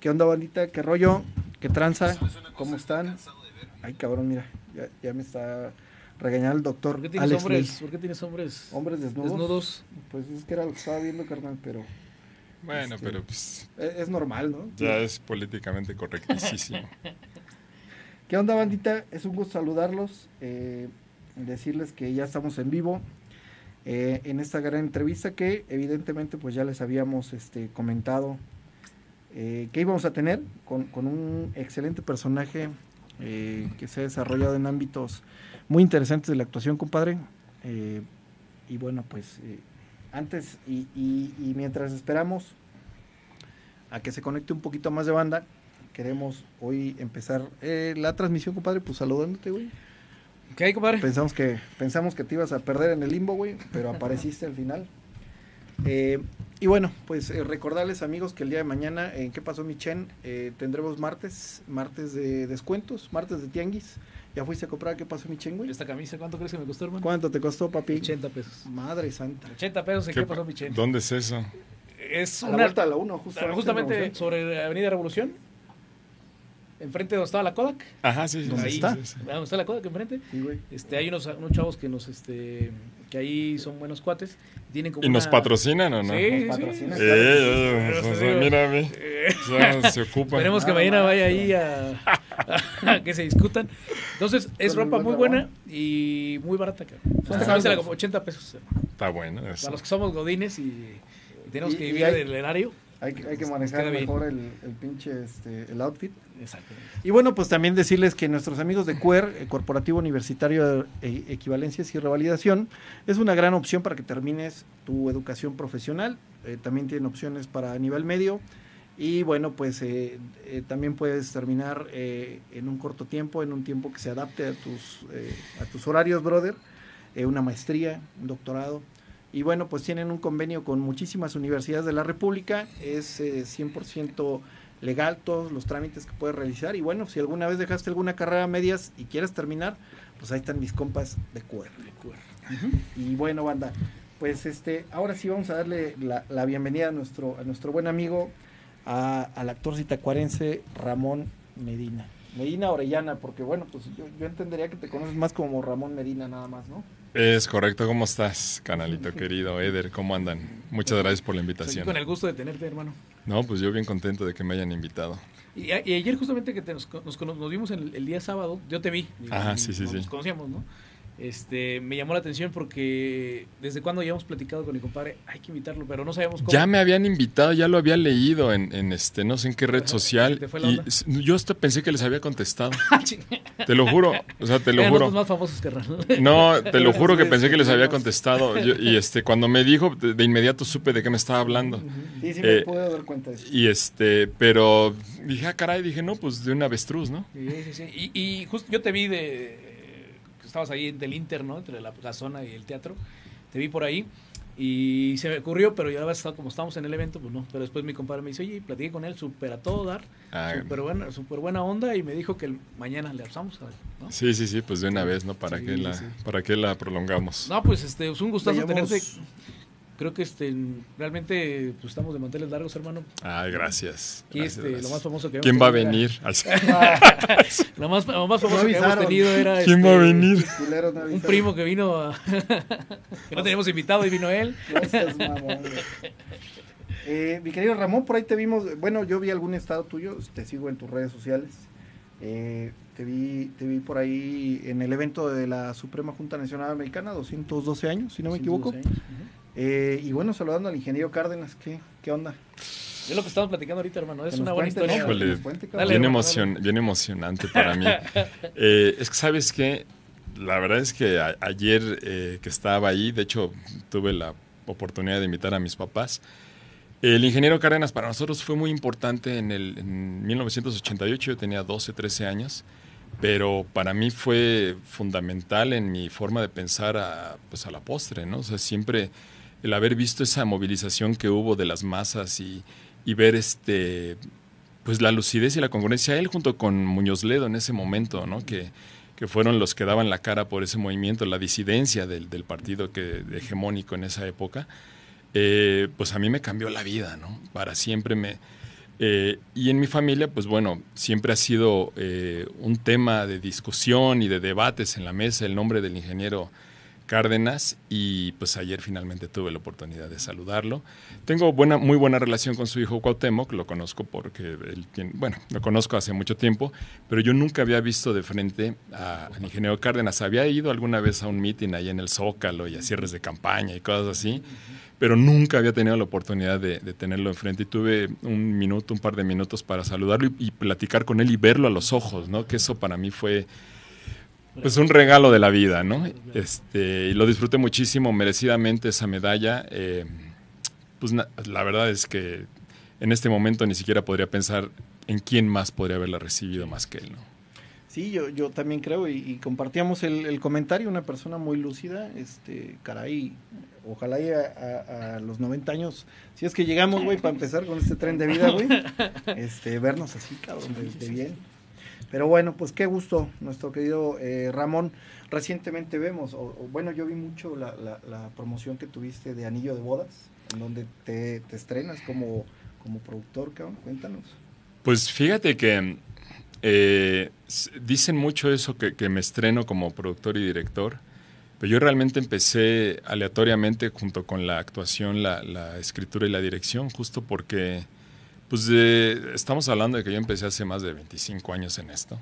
¿Qué onda, bandita? ¿Qué rollo? ¿Qué tranza? Pues, pues, ¿Cómo están? Ay, cabrón, mira, ya, me está regañando el doctor. ¿Por qué tienes hombres? ¿Por qué tienes hombres? Hombres desnudos. Pues es que era lo que estaba viendo, carnal, pero. Bueno, este, pero pues. E-, es, normal, ¿no? Ya es políticamente correctísimo. ¿Qué onda, bandita? Es un gusto saludarlos. Eh, decirles que ya estamos en vivo. Eh, en esta gran entrevista que evidentemente pues ya les habíamos este, comentado eh, que íbamos a tener con, un excelente personaje eh, que se ha desarrollado en ámbitos muy interesantes de la actuación, compadre. y bueno, pues antes y, mientras esperamos a que se conecte un poquito más de banda, queremos hoy empezar la transmisión, compadre, pues saludándote, güey. ¿Qué hay, compadre? Pensamos que, pensamos que te ibas a perder en el limbo, güey, pero apareciste al final. Eh, y bueno, pues eh, recordarles amigos que el día de mañana en eh, ¿Qué pasó Michen? Eh, tendremos martes, martes de descuentos, martes de tianguis. ¿Ya fuiste a comprar ¿Qué pasó Michen, güey? ¿Esta camisa cuánto crees que me costó, hermano? ¿Cuánto te costó, papi? 80 pesos. Madre santa. 80 pesos en ¿Qué, pasó Michen? ¿Dónde es eso? Es una... la vuelta a la 1, ah, justamente. Justamente sobre Avenida Revolución enfrente donde estaba la Kodak. Ajá, sí, sí. ahí, está? Sí, está la Kodak enfrente? Este, hay unos, unos chavos que nos, este, que ahí son buenos cuates. Tienen como ¿Y nos patrocinan o no? Sí, nos patrocinan. Claro. sí, eh, pues, mira a mí. Eh, se ocupan. Esperemos que mañana vaya ahí a, que se discutan. Entonces, es ropa muy buena y muy barata, cabrón. Ah, Esta camisa la 80 pesos. Está bueno. Eso. Para los que somos godines y, y tenemos que vivir del erario. Hay, que manejar mejor el, pinche este, el outfit. Exacto. Y bueno, pues también decirles que nuestros amigos de CUER, eh, Corporativo Universitario de eh, Equivalencias y Revalidación, es una gran opción para que termines tu educación profesional. Eh, también tienen opciones para nivel medio. Y bueno, pues también puedes terminar en un corto tiempo, en un tiempo que se adapte a tus, a tus horarios, brother. una maestría, un doctorado y bueno, pues tienen un convenio con muchísimas universidades de la República, es 100% eh, legal todos los trámites que puedes realizar y bueno, si alguna vez dejaste alguna carrera a medias y quieres terminar, pues ahí están mis compas de QR. Y bueno, banda, pues este, ahora sí vamos a darle la, bienvenida a nuestro, a nuestro buen amigo, al actor citacuarense Ramón Medina. Medina Orellana, porque bueno, pues yo, yo entendería que te conoces más como Ramón Medina nada más, ¿no? Es correcto, ¿cómo estás, canalito querido? Eder, ¿cómo andan? Muchas gracias por la invitación. con el gusto de tenerte, hermano. No, pues yo bien contento de que me hayan invitado. Y, ayer justamente que nos, nos, vimos el, día sábado, yo te vi. Ajá, sí, sí, sí. Nos conocíamos, ¿no? Este, me llamó la atención porque desde cuando habíamos platicado con mi compadre, hay que invitarlo, pero no sabemos cómo. Ya me habían invitado, ya lo había leído en, este, no sé en qué red social. Y yo hasta pensé que les había contestado. Ah, te lo juro, o sea, te lo juro. más famosos que No, te lo juro que pensé que les había contestado. y este, cuando me dijo, de inmediato supe de qué me estaba hablando. Sí, sí me eh, puedo dar cuenta de eso. Y este, pero dije, ah, caray, dije, no, pues de un avestruz, ¿no? Sí, sí, sí. Y, y justo yo te vi de. estabas ahí del Inter, ¿no? Entre la, la zona y el teatro. Te vi por ahí. Y se me ocurrió, pero ya estaba como estamos en el evento, pues no. Pero después mi compadre me dice, oye, platiqué con él, súper a todo dar, pero ah, súper buena, super buena onda, y me dijo que mañana le alzamos a él, Sí, sí, sí, pues de una vez, ¿no? ¿Para, que la, ¿para que la prolongamos? No, pues este, es un gustazo tenerte creo que este realmente pues, estamos de manteles largos, hermano. Ah, gracias. lo más ¿Quién va a venir? lo, más, famoso que hemos tenido era ¿Quién este, venir? un primo que vino que no teníamos invitado y vino él. Gracias, eh, mi querido Ramón, por ahí te vimos, bueno, yo vi algún estado tuyo, te sigo en tus redes sociales. Eh, te vi, te vi por ahí en el evento de la Suprema Junta Nacional Americana, 212 años, si no me equivoco. Eh, y bueno, saludando al ingeniero Cárdenas, ¿qué, qué onda? Es lo que estamos platicando ahorita, hermano. Es una buena historia. bien, emocionante para mí. Eh, es que, ¿sabes qué? La verdad es que ayer eh, que estaba ahí, de hecho, tuve la oportunidad de invitar a mis papás. El ingeniero Cárdenas para nosotros fue muy importante en, el, 1988, yo tenía 12, 13 años, pero para mí fue fundamental en mi forma de pensar a, pues a la postre, ¿no? O sea, siempre el haber visto esa movilización que hubo de las masas y, ver este pues la lucidez y la congruencia él junto con Muñoz Ledo en ese momento, ¿no? Que, fueron los que daban la cara por ese movimiento, la disidencia del, partido que, hegemónico en esa época, eh, pues a mí me cambió la vida, ¿no? Para siempre me... Eh, y en mi familia, pues bueno, siempre ha sido eh, un tema de discusión y de debates en la mesa el nombre del ingeniero Cárdenas y pues ayer finalmente tuve la oportunidad de saludarlo. Tengo buena, muy buena relación con su hijo Cuauhtémoc, lo conozco porque él tiene, bueno, lo conozco hace mucho tiempo, pero yo nunca había visto de frente al ingeniero Cárdenas. Había ido alguna vez a un mitin ahí en el Zócalo y a cierres de campaña y cosas así, pero nunca había tenido la oportunidad de, de tenerlo enfrente y tuve un minuto, un par de minutos para saludarlo y, y platicar con él y verlo a los ojos, ¿no? Que eso para mí fue pues un regalo de la vida, ¿no? Este, y lo disfruté muchísimo, merecidamente esa medalla. Eh, pues la verdad es que en este momento ni siquiera podría pensar en quién más podría haberla recibido más que él, ¿no? Sí, yo, yo también creo, y, compartíamos el, comentario, una persona muy lúcida, este, caray, ojalá y a, los 90 años, si es que llegamos, güey, para empezar con este tren de vida, güey, este, vernos así, cabrón, de, de bien. Pero bueno, pues qué gusto, nuestro querido eh, Ramón. Recientemente vemos, o, bueno, yo vi mucho la, promoción que tuviste de Anillo de Bodas, en donde te, estrenas como, como productor, cabrón. Cuéntanos. Pues fíjate que eh, dicen mucho eso que, me estreno como productor y director, pero yo realmente empecé aleatoriamente junto con la actuación, la escritura y la dirección, justo porque pues estamos hablando de que yo empecé hace más de 25 años en esto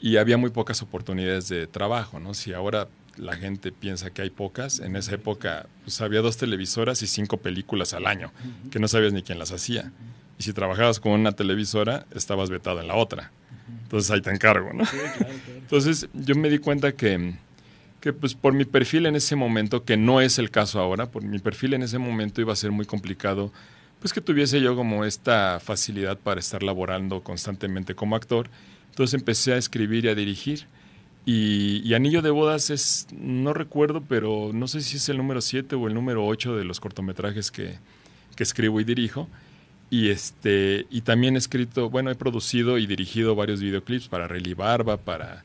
y había muy pocas oportunidades de trabajo, ¿no? Si ahora la gente piensa que hay pocas, en esa época pues, había dos televisoras y cinco películas al año, que no sabías ni quién las hacía. Y si trabajabas con una televisora, estabas vetado en la otra. Entonces ahí te encargo, ¿no? Entonces yo me di cuenta que, pues por mi perfil en ese momento, que no es el caso ahora, por mi perfil en ese momento iba a ser muy complicado pues que tuviese yo como esta facilidad para estar laborando constantemente como actor. Entonces empecé a escribir y a dirigir. Y, Anillo de Bodas es, no recuerdo, pero no sé si es el número 7 o el número 8 de los cortometrajes que, escribo y dirijo. Y, este, y también he escrito, bueno, he producido y dirigido varios videoclips para Relly Barba, para,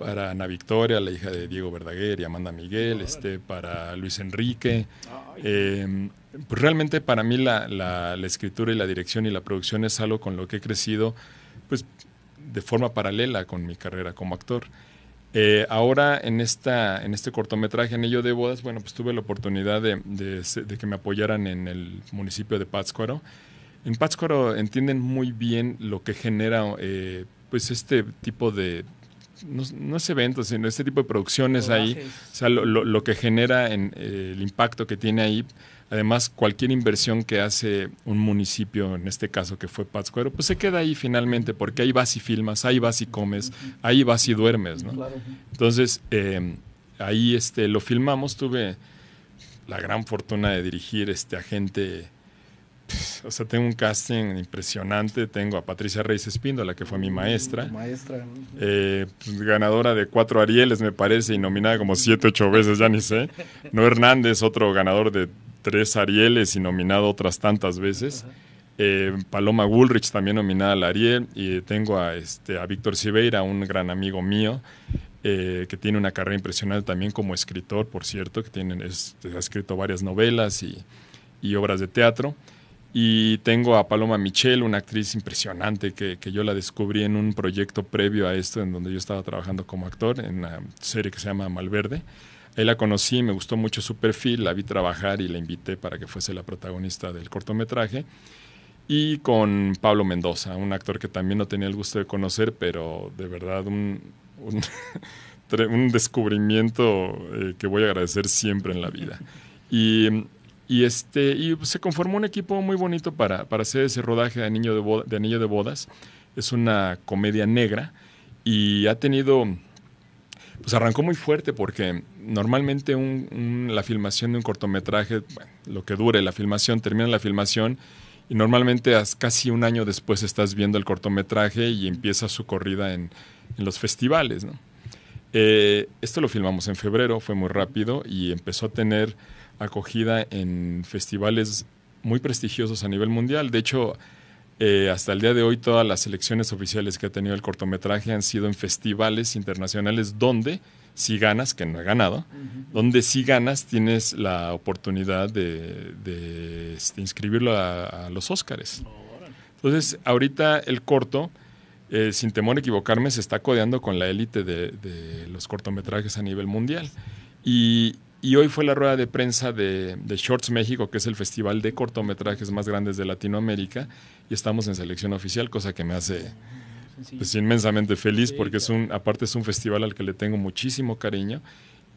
para Ana Victoria, la hija de Diego Verdaguer y Amanda Miguel, este, para Luis Enrique pues realmente para mí la, la, escritura y la dirección y la producción es algo con lo que he crecido pues de forma paralela con mi carrera como actor. Eh, ahora en, esta, en este cortometraje en ello de Bodas, bueno, pues tuve la oportunidad de, de, que me apoyaran en el municipio de Pátzcuaro. En Pátzcuaro entienden muy bien lo que genera eh, pues este tipo de, no, es eventos, sino este tipo de producciones ahí, lo, lo, que genera en, eh, el impacto que tiene ahí Además, cualquier inversión que hace un municipio, en este caso que fue Pátzcuaro, pues se queda ahí finalmente, porque ahí vas y filmas, ahí vas y comes, ahí vas y duermes, Entonces, em, ahí este, lo filmamos, tuve la gran fortuna de dirigir este, a gente... O sea, tengo un casting impresionante. Tengo a Patricia Reyes Espíndola, que fue mi maestra. Mm, maestra. Eh, pues, ganadora de cuatro Arieles, me parece, y nominada como siete, ocho veces, ya ni sé. No Hernández, otro ganador de tres Arieles y nominado otras tantas veces. Eh, Paloma Woolrich también nominada al Ariel y tengo a, este, a Víctor civeira un gran amigo mío. Eh, que tiene una carrera impresionante también como escritor, por cierto, que tiene, ha escrito varias novelas y, obras de teatro. Y tengo a Paloma Michel, una actriz impresionante que, que, yo la descubrí en un proyecto previo a esto, en donde yo estaba trabajando como actor, en una serie que se llama Malverde. Ahí la conocí, me gustó mucho su perfil, la vi trabajar y la invité para que fuese la protagonista del cortometraje. Y con Pablo Mendoza, un actor que también no tenía el gusto de conocer, pero de verdad un, descubrimiento eh, que voy a agradecer siempre en la vida. Y, y este, y se conformó un equipo muy bonito para, hacer ese rodaje de Anillo de Bodas. Es una comedia negra y ha tenido, pues arrancó muy fuerte porque normalmente la filmación de un cortometraje, lo que dure la filmación, termina la filmación y normalmente casi un año después estás viendo el cortometraje y empieza su corrida en, los festivales. Eh, esto lo filmamos en febrero, fue muy rápido y empezó a tener acogida en festivales muy prestigiosos a nivel mundial. De hecho, eh, hasta el día de hoy todas las selecciones oficiales que ha tenido el cortometraje han sido en festivales internacionales donde si ganas, que no he ganado, donde si ganas tienes la oportunidad de, este, inscribirlo a, los Óscares. Entonces, ahorita el corto, eh, sin temor a equivocarme, se está codeando con la élite de, los cortometrajes a nivel mundial. Y, hoy fue la rueda de prensa de Shorts México, que es el festival de cortometrajes más grandes de Latinoamérica, y estamos en selección oficial, cosa que me hace pues inmensamente feliz porque es un, aparte es un festival al que le tengo muchísimo cariño.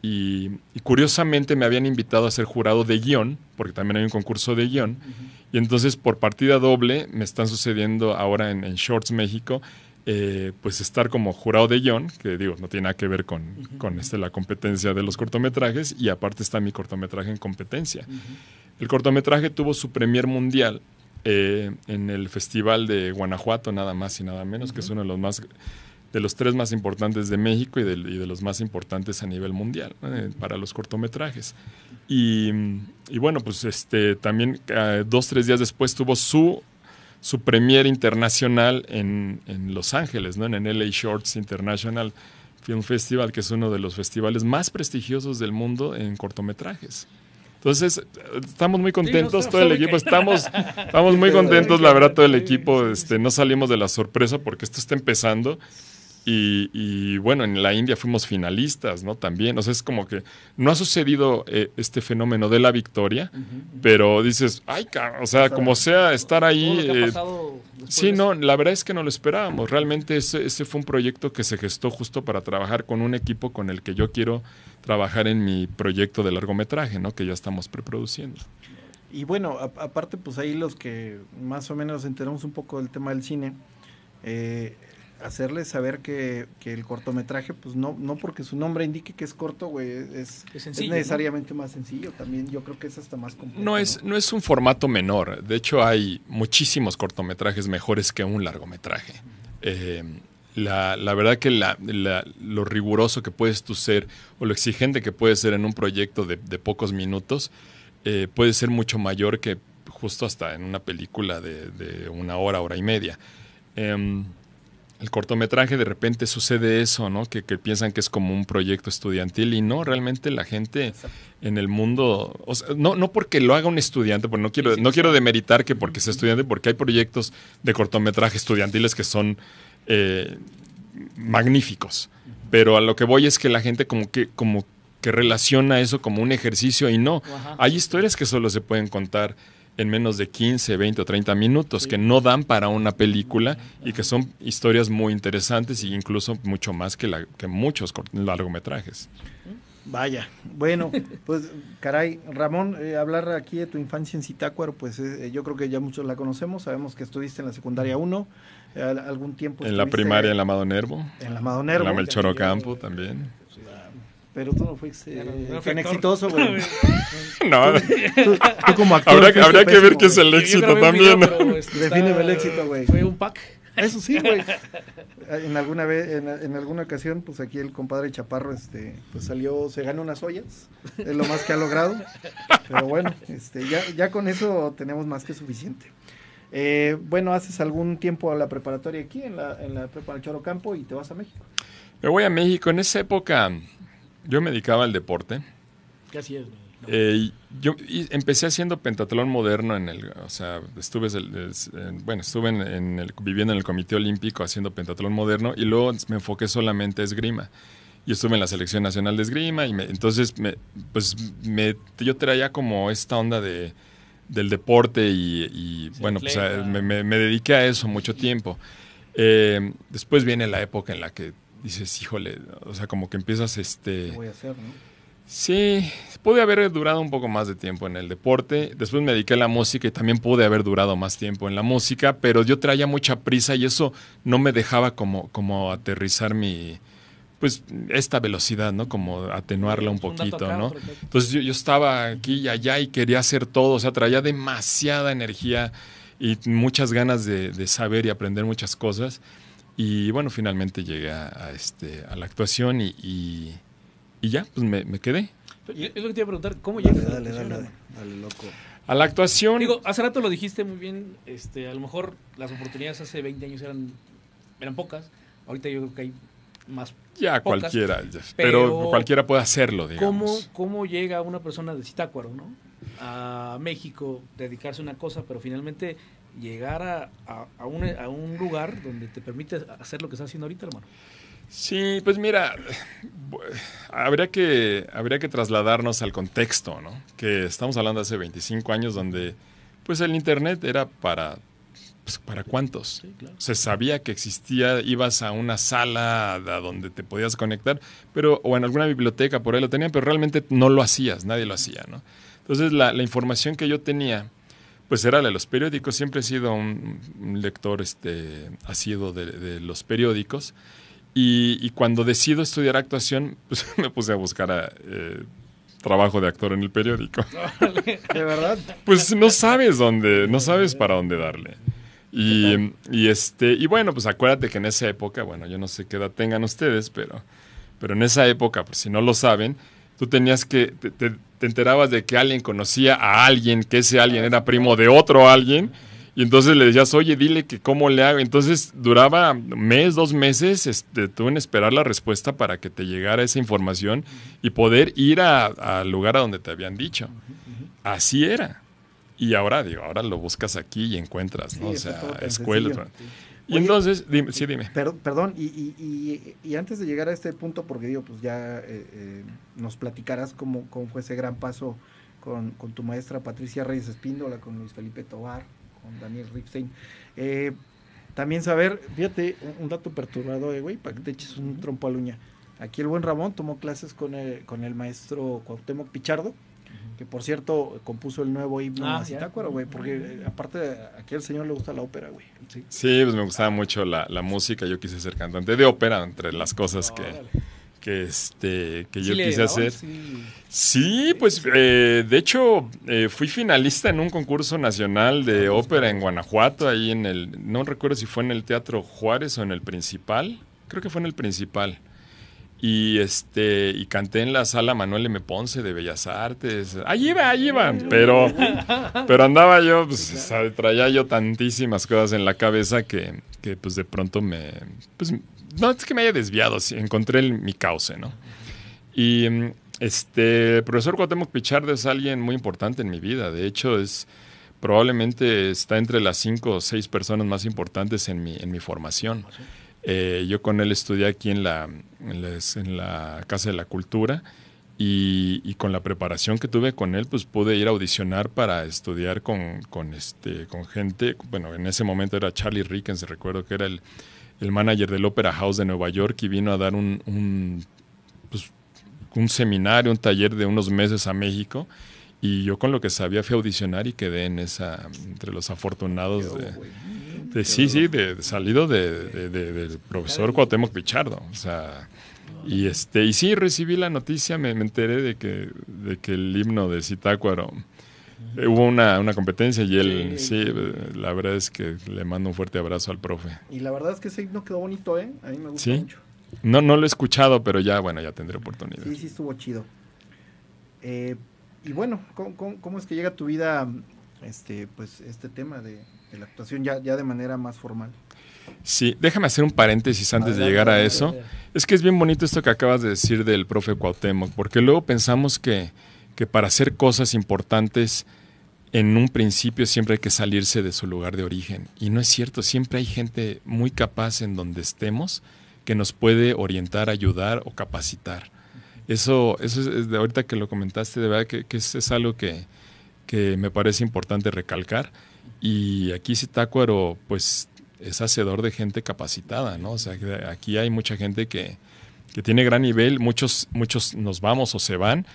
Y, curiosamente me habían invitado a ser jurado de guión, porque también hay un concurso de guión, y entonces por partida doble me están sucediendo ahora en, Shorts México, eh, pues estar como jurado de guión, que digo, no tiene nada que ver con, con este, la competencia de los cortometrajes, y aparte está mi cortometraje en competencia. El cortometraje tuvo su premier mundial, eh, en el Festival de Guanajuato, nada más y nada menos, que es uno de los más de los tres más importantes de México y de, los más importantes a nivel mundial eh, para los cortometrajes. Y, bueno, pues este, también eh, dos, tres días después tuvo su, su premier internacional en, en, Los Ángeles, ¿no? en el LA Shorts International Film Festival, que es uno de los festivales más prestigiosos del mundo en cortometrajes. Entonces, estamos muy contentos, todo el equipo, estamos, estamos muy contentos, la verdad, todo el equipo, este, no salimos de la sorpresa porque esto está empezando. Y, bueno, en la India fuimos finalistas, ¿no? También, o sea, es como que no ha sucedido eh, este fenómeno de la victoria, pero dices, ay, o o sea como sea, estar ahí... Eh, sí, no, la verdad es que no lo esperábamos. Realmente ese, fue un proyecto que se gestó justo para trabajar con un equipo con el que yo quiero trabajar en mi proyecto de largometraje, ¿no? Que ya estamos preproduciendo. Y bueno, aparte, pues ahí los que más o menos enteramos un poco del tema del cine, eh, Hacerle saber que, el cortometraje, pues no, no porque su nombre indique que es corto, güey, es, necesariamente más sencillo también. Yo creo que es hasta más complejo. No es, ¿no? es un formato menor. De hecho, hay muchísimos cortometrajes mejores que un largometraje. Eh, la, verdad que lo riguroso que puedes tú ser o lo exigente que puedes ser en un proyecto de, pocos minutos eh, puede ser mucho mayor que justo hasta en una película de, una hora, hora y media. Em, el cortometraje de repente sucede eso, ¿no? Que, piensan que es como un proyecto estudiantil y no, realmente la gente en el mundo, no, no porque lo haga un estudiante, porque no quiero, no quiero demeritar que porque sea estudiante, porque hay proyectos de cortometraje estudiantiles que son eh, magníficos. Pero a lo que voy es que la gente como que, como que relaciona eso como un ejercicio y no. Hay historias que solo se pueden contar en menos de 15, 20 o 30 minutos, que no dan para una película y que son historias muy interesantes e incluso mucho más que, la, que muchos largometrajes. Vaya, bueno, pues caray, Ramón, eh, hablar aquí de tu infancia en Zitácuaro, pues eh, eh, yo creo que ya muchos la conocemos, sabemos que estuviste en la secundaria 1, algún tiempo. En la primaria en la Amado Nervo. En la Amado Nervo. En la también. Pero tú no fuiste tan exitoso, güey. No. Tú, como actor. Habrá, que ver qué es el éxito también. Este, Defíneme el éxito, güey. Fue un pack. Eso sí, güey. Ah, en alguna vez, en, en, alguna ocasión, pues aquí el compadre Chaparro, este, pues salió, se ganó unas ollas, es lo más que ha logrado. Pero bueno, este, ya, ya con eso tenemos más que suficiente. Eh, bueno, haces algún tiempo a la preparatoria aquí, en la, en la prepa del Chorocampo, y te vas a México. Me voy a México. En esa época yo me dedicaba al deporte. ¿Qué eh, yo empecé haciendo pentatlón moderno en el, o sea, estuve, bueno, estuve en, el, viviendo en el Comité Olímpico haciendo pentatlón moderno y luego me enfoqué solamente a esgrima y estuve en la selección nacional de esgrima y entonces me, pues me, yo traía como esta onda de, del deporte y, bueno, pues, me, dediqué a eso mucho tiempo. Eh, después viene la época en la que dices, híjole, o sea, como que empiezas este... ¿Qué voy a hacer, no? Sí, pude haber durado un poco más de tiempo en el deporte. Después me dediqué a la música y también pude haber durado más tiempo en la música, pero yo traía mucha prisa y eso no me dejaba como, como aterrizar mi, pues esta velocidad, ¿no? Como atenuarla un poquito, ¿no? Entonces yo, estaba aquí y allá y quería hacer todo, o sea, traía demasiada energía y muchas ganas de saber y aprender muchas cosas. Y bueno, finalmente llegué a, este, a la actuación y, ya, pues me, quedé. es lo que te iba a preguntar, ¿cómo llegaste? Dale, dale, loco. A la actuación. Digo, hace rato lo dijiste muy bien, este, a lo mejor las oportunidades hace 20 años eran, eran pocas, ahorita yo creo que hay más. Ya cualquiera, pero, cualquiera puede hacerlo, digamos. ¿cómo, ¿Cómo llega una persona de Citácuaro, no? a México, dedicarse a una cosa, pero finalmente llegar a, un, lugar donde te permite hacer lo que estás haciendo ahorita, hermano? Sí, pues mira, habría que, habría que trasladarnos al contexto, ¿no? Que estamos hablando hace 25 años donde pues el Internet era para, pues, ¿para cuántos? Sí, claro. Se sabía que existía, ibas a una sala donde te podías conectar, pero, o en alguna biblioteca por ahí lo tenían, pero realmente no lo hacías, nadie lo hacía, ¿no? Entonces la, la información que yo tenía pues era de los periódicos. Siempre he sido un, lector este, de, los periódicos. Y, cuando decido estudiar actuación, pues me puse a buscar eh, trabajo de actor en el periódico. ¿De verdad? Pues no sabes dónde, no sabes para dónde darle. Y, este, y bueno, pues acuérdate que en esa época, bueno, yo no sé qué edad tengan ustedes, pero, pero en esa época, por pues, si no lo saben, tú tenías que, te enterabas de que alguien conocía a alguien, que ese alguien era primo de otro alguien. Y entonces le decías, oye, dile que cómo le hago. Entonces duraba mes, dos meses, este, tú en esperar la respuesta para que te llegara esa información y poder ir al lugar a donde te habían dicho. Así era. Y ahora, digo, ahora lo buscas aquí y encuentras, ¿no? o sea, escuela entonces, dime, sí, dime. perdón, y, y, antes de llegar a este punto, porque digo, pues ya eh, eh, nos platicarás cómo, fue ese gran paso con, tu maestra Patricia Reyes Espíndola, con Luis Felipe Tobar, con Daniel Ripstein. Eh, también saber, fíjate, un, dato perturbador, güey, para que te eches un trompo a uña. Aquí el buen Ramón tomó clases con el, con el maestro Cuauhtémoc Pichardo, que por cierto compuso el nuevo himno ah, ¿sí güey, porque eh, aparte aquí el señor le gusta la ópera, güey. Sí, pues me gustaba mucho la, música, yo quise ser cantante de ópera, entre las cosas que... que este que yo quise hacer. Sí. pues eh, de hecho eh, fui finalista en un concurso nacional de ah, pues, ópera en Guanajuato, ahí en el, no recuerdo si fue en el Teatro Juárez o en el Principal, creo que fue en el Principal y este y canté en la sala Manuel M. Ponce de Bellas Artes. Allí iba, allí iba. Pero, pero andaba yo, pues, traía yo tantísimas cosas en la cabeza que, pues de pronto me. Pues, no es que me haya desviado, encontré mi cauce, ¿no? Y este el profesor Cuauhtémoc Pichardo es alguien muy importante en mi vida. De hecho, es probablemente está entre las cinco o seis personas más importantes en mi, en mi formación. Eh, yo con él estudié aquí en la, en la, Casa de la Cultura y, con la preparación que tuve con él, pues pude ir a audicionar para estudiar con, con, este, con gente, bueno, en ese momento era Charlie Rickens, recuerdo que era el, el manager del Opera House de Nueva York y vino a dar un, un pues, seminario, un taller de unos meses a México y yo con lo que sabía fui a audicionar y quedé en esa, entre los afortunados de, sí, sí, de, salido del profesor Cuauhtémoc Pichardo. O sea, y este, y sí, recibí la noticia, me, enteré de que, de que el himno de Zitácuaro eh, hubo una, competencia y él, sí. la verdad es que le mando un fuerte abrazo al profe. Y la verdad es que ese himno quedó bonito, ¿eh? A mí me gustó mucho. No, no lo he escuchado, pero ya, bueno, ya tendré oportunidad. Sí, sí, estuvo chido. Eh, y bueno, ¿cómo, es que llega a tu vida este, pues, este tema de, la actuación ya, de manera más formal? Sí, déjame hacer un paréntesis antes de llegar a eso. Es que es bien bonito esto que acabas de decir del profe Cuauhtémoc, porque luego pensamos que, para hacer cosas importantes en un principio siempre hay que salirse de su lugar de origen. Y no es cierto, siempre hay gente muy capaz en donde estemos que nos puede orientar, ayudar o capacitar. Eso, eso es, de ahorita que lo comentaste, de verdad que, es, algo que, me parece importante recalcar. Y aquí Zitácuaro, pues, es hacedor de gente capacitada, ¿no? O sea, aquí hay mucha gente que, que tiene gran nivel, muchos, muchos nos vamos o se van,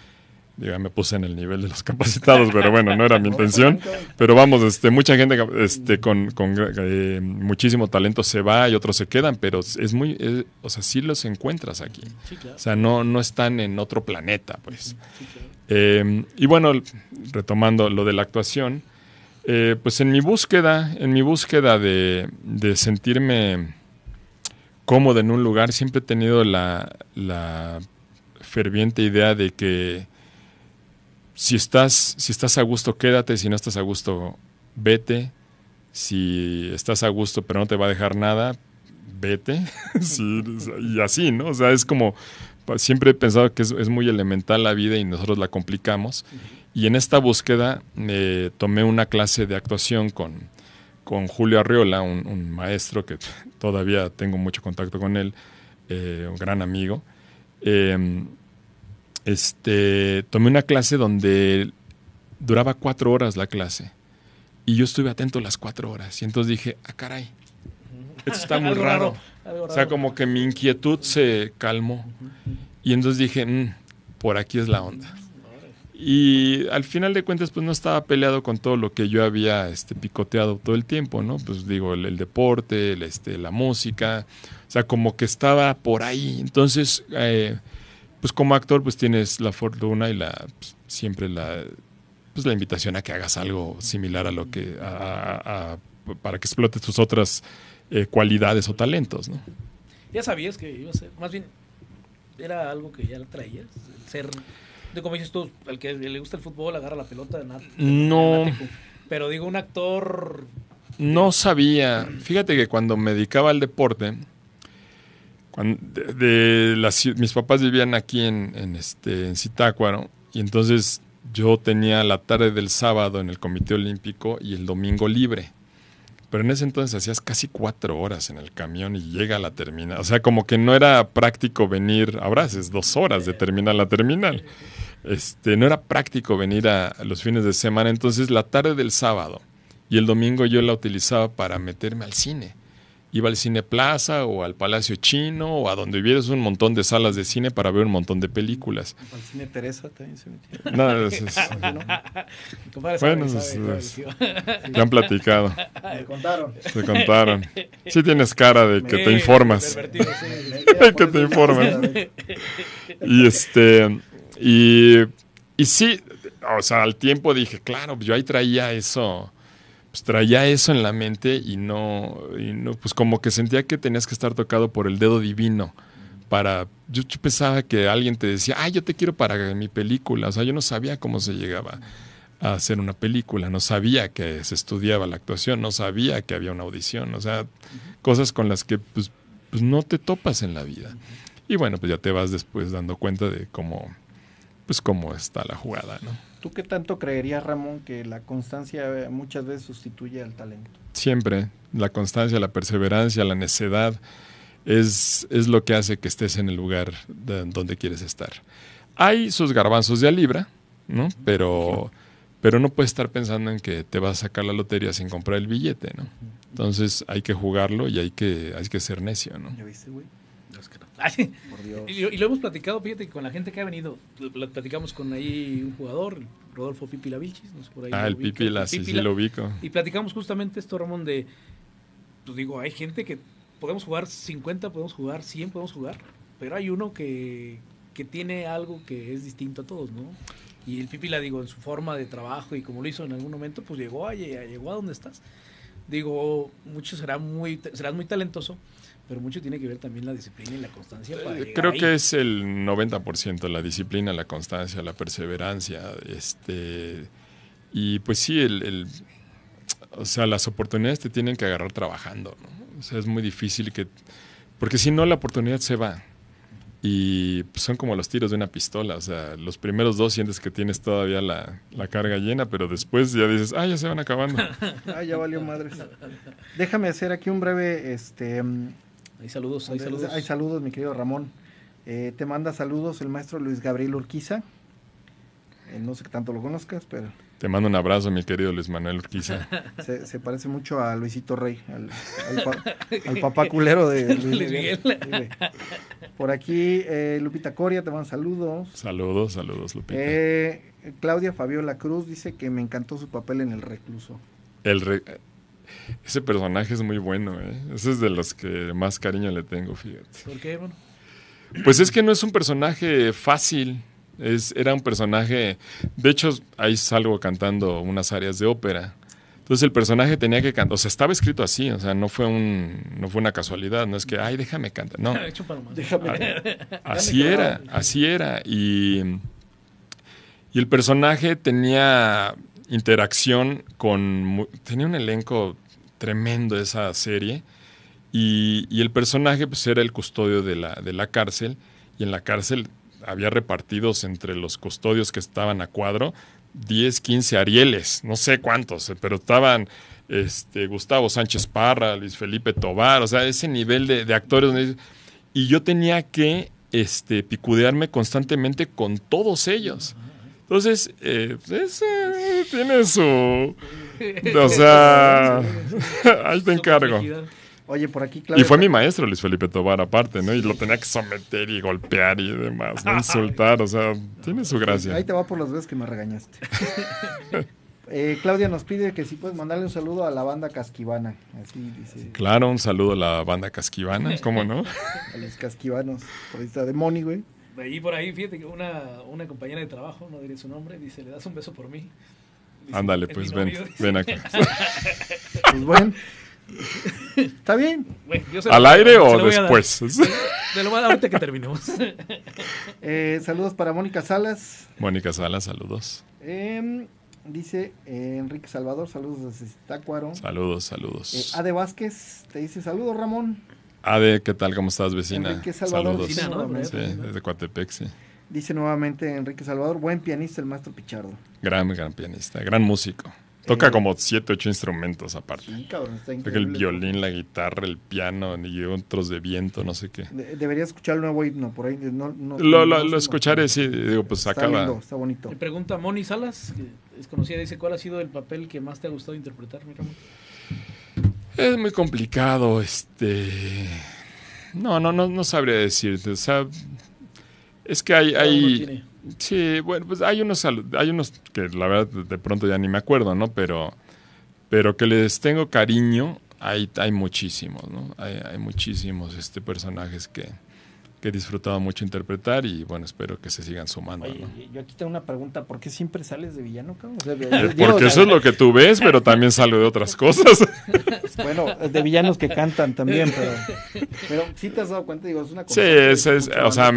ya me puse en el nivel de los capacitados, pero bueno, no era mi intención. Pero vamos, este, mucha gente este, con, eh, muchísimo talento se va y otros se quedan, pero es muy, eh, o sea, sí los encuentras aquí. O sea, no, no están en otro planeta, pues. Em, y bueno, retomando lo de la actuación, eh, pues en mi búsqueda, en mi búsqueda de, de sentirme cómodo en un lugar, siempre he tenido la ferviente idea de que si estás, si estás a gusto, quédate, si no estás a gusto, vete. Si estás a gusto, pero no te va a dejar nada, vete. y así, ¿no? O sea, es como, siempre he pensado que es, muy elemental la vida y nosotros la complicamos. Y en esta búsqueda eh, tomé una clase de actuación con, Julio Arriola, un, maestro que todavía tengo mucho contacto con él, eh, un gran amigo. Em, este, tomé una clase donde duraba cuatro horas la clase. Y yo estuve atento las cuatro horas. Y entonces dije, ah, caray, esto está muy raro. O sea, como que mi inquietud se calmó. Y entonces dije, mm, por aquí es la onda. Y al final de cuentas, pues no estaba peleado con todo lo que yo había este, picoteado todo el tiempo, ¿no? Pues digo, el, deporte, el, este, la música, o sea, como que estaba por ahí. Entonces, eh, pues como actor pues tienes la fortuna y la pues, siempre la pues la invitación a que hagas algo similar a lo que para que explotes tus otras eh, cualidades o talentos, ¿no? Ya sabías que iba a ser, más bien era algo que ya traías, ser de como dices tú, al que le gusta el fútbol agarra la pelota, nada. No. Pero digo un actor no sabía. Fíjate que cuando me dedicaba al deporte mis papás vivían aquí en, en, este, en Zitácuaro y entonces yo tenía la tarde del sábado en el Comité Olímpico y el domingo libre. Pero en ese entonces hacías casi cuatro horas en el camión y llega a la terminal. O sea, como que no era práctico venir, ahora es dos horas de terminal a terminal. Este, no era práctico venir a los fines de semana. Entonces la tarde del sábado y el domingo yo la utilizaba para meterme al cine iba al Cine Plaza o al Palacio Chino o a donde hubieras un montón de salas de cine para ver un montón de películas. Al Cine Teresa también se metió. No, es, es... Bueno, es, te han platicado. Te contaron. Te contaron. Sí tienes cara de que te informas. que te informas. Y este y y sí, o sea, al tiempo dije, claro, yo ahí traía eso traía eso en la mente y no, no, pues como que sentía que tenías que estar tocado por el dedo divino para, yo, pensaba que alguien te decía, ay, yo te quiero para mi película, o sea, yo no sabía cómo se llegaba a hacer una película, no sabía que se estudiaba la actuación, no sabía que había una audición, o sea, cosas con las que pues, pues no te topas en la vida. Y bueno, pues ya te vas después dando cuenta de cómo, pues cómo está la jugada, ¿no? ¿Tú qué tanto creerías, Ramón, que la constancia eh, muchas veces sustituye al talento? Siempre. La constancia, la perseverancia, la necedad es, es lo que hace que estés en el lugar donde quieres estar. Hay sus garbanzos de a libra, ¿no? Pero, pero no puedes estar pensando en que te vas a sacar la lotería sin comprar el billete, ¿no? Entonces hay que jugarlo y hay que, hay que ser necio, ¿no? ¿Ya viste, güey? Por Y, lo hemos platicado, fíjate, con la gente que ha venido. platicamos con ahí un jugador, Rodolfo Pipila Vilchis. No por ahí ah, el Pipila, sí, sí lo ubico. Y platicamos justamente esto, Ramón, de. Pues digo, hay gente que podemos jugar 50, podemos jugar 100, podemos jugar. Pero hay uno que, que tiene algo que es distinto a todos, ¿no? Y el Pipila, digo, en su forma de trabajo y como lo hizo en algún momento, pues llegó a, llegó a donde estás. Digo, mucho será muy, serás muy talentoso, pero mucho tiene que ver también la disciplina y la constancia. Eh, creo que es el 90%, la disciplina, la constancia, la perseverancia. este Y pues sí, el, o sea, las oportunidades te tienen que agarrar trabajando. O sea, es muy difícil que... Porque si no, la oportunidad se va. Y pues, son como los tiros de una pistola. O sea, los primeros dos sientes que tienes todavía la, carga llena, pero después ya dices, ah, ya se van acabando. ah, ya valió madre Déjame hacer aquí un breve este, hay saludos, hay saludos. Hay saludos, mi querido Ramón. Eh, te manda saludos el maestro Luis Gabriel Urquiza. no sé qué tanto lo conozcas, pero... Te mando un abrazo, mi querido Luis Manuel Urquiza. se, parece mucho a Luisito Rey, al, papá culero de Luis Miguel. Por aquí, eh, Lupita Coria, te mando saludos. Saludos, saludos, Lupita. Eh, Claudia Fabiola Cruz dice que me encantó su papel en El Recluso. El re ese personaje es muy bueno, ¿eh? Ese es de los que más cariño le tengo, fíjate. ¿Por qué, bueno? Pues es que no es un personaje fácil. Es, era un personaje. De hecho, ahí salgo cantando unas áreas de ópera. Entonces el personaje tenía que cantar, o sea, estaba escrito así, o sea, no fue un, no fue una casualidad, no es que, ay, déjame cantar, no. así era, así era. Y, y el personaje tenía interacción con... Tenía un elenco tremendo esa serie y, el personaje pues, era el custodio de la, de la cárcel y en la cárcel había repartidos entre los custodios que estaban a cuadro 10, 15 arieles, no sé cuántos, eh, pero estaban este, Gustavo Sánchez Parra, Luis Felipe Tobar, o sea, ese nivel de, actores. Y yo tenía que este, picudearme constantemente con todos ellos. Entonces, eh, pues, eh, tiene su... O sea, ahí te encargo. Oye, por aquí, claro. Y fue mi maestro, Luis Felipe Tobar, aparte, ¿no? Y lo tenía que someter y golpear y demás, ¿no? Insultar, o sea, tiene su gracia. Ahí te va por las veces que me regañaste. Eh, Claudia nos pide que si puedes mandarle un saludo a la banda Casquivana. Claro, un saludo a la banda Casquivana, ¿cómo no? a los casquivanos, por ahí de güey. Veí por ahí, fíjate una, una compañera de trabajo, no diré su nombre, dice, le das un beso por mí. Ándale, pues ven, ven acá. pues bueno. Está bien. ¿Al aire o después? De lo más, ahorita que terminemos. Eh, saludos para Mónica Salas. Mónica Salas, saludos. Em, dice eh, Enrique Salvador, saludos desde Tacuaro. Saludos, saludos. Eh, Ade Vázquez te dice saludos, Ramón. Ade, ¿qué tal? ¿Cómo estás, vecina? Enrique Salvador, Saludos. Sí, desde Coatepec, sí. Dice nuevamente Enrique Salvador, buen pianista el maestro Pichardo. Gran, gran pianista, gran músico. Toca como siete, ocho instrumentos aparte. el violín, la guitarra, el piano y otros de viento, no sé qué. debería escuchar el nuevo himno por ahí. lo, lo, escucharé, sí, digo, pues está acaba. Lindo, está bonito. Le pregunta Moni Salas, desconocida, dice, ¿cuál ha sido el papel que más te ha gustado interpretar, mi es muy complicado, este... No, no, no, no sabría decirte. O sea, es que hay... hay sí, bueno, pues hay unos, hay unos que la verdad de pronto ya ni me acuerdo, ¿no? Pero, pero que les tengo cariño, hay, hay muchísimos, ¿no? Hay, hay muchísimos este, personajes que, he disfrutado mucho interpretar y bueno, espero que se sigan sumando. Yo aquí tengo una pregunta, ¿por qué siempre sales de villano, eh, Porque eso es lo que tú ves, pero también salgo de otras cosas. Bueno, de villanos que cantan también, pero, pero sí te has dado cuenta, digo, es una cosa. Sí, o sea,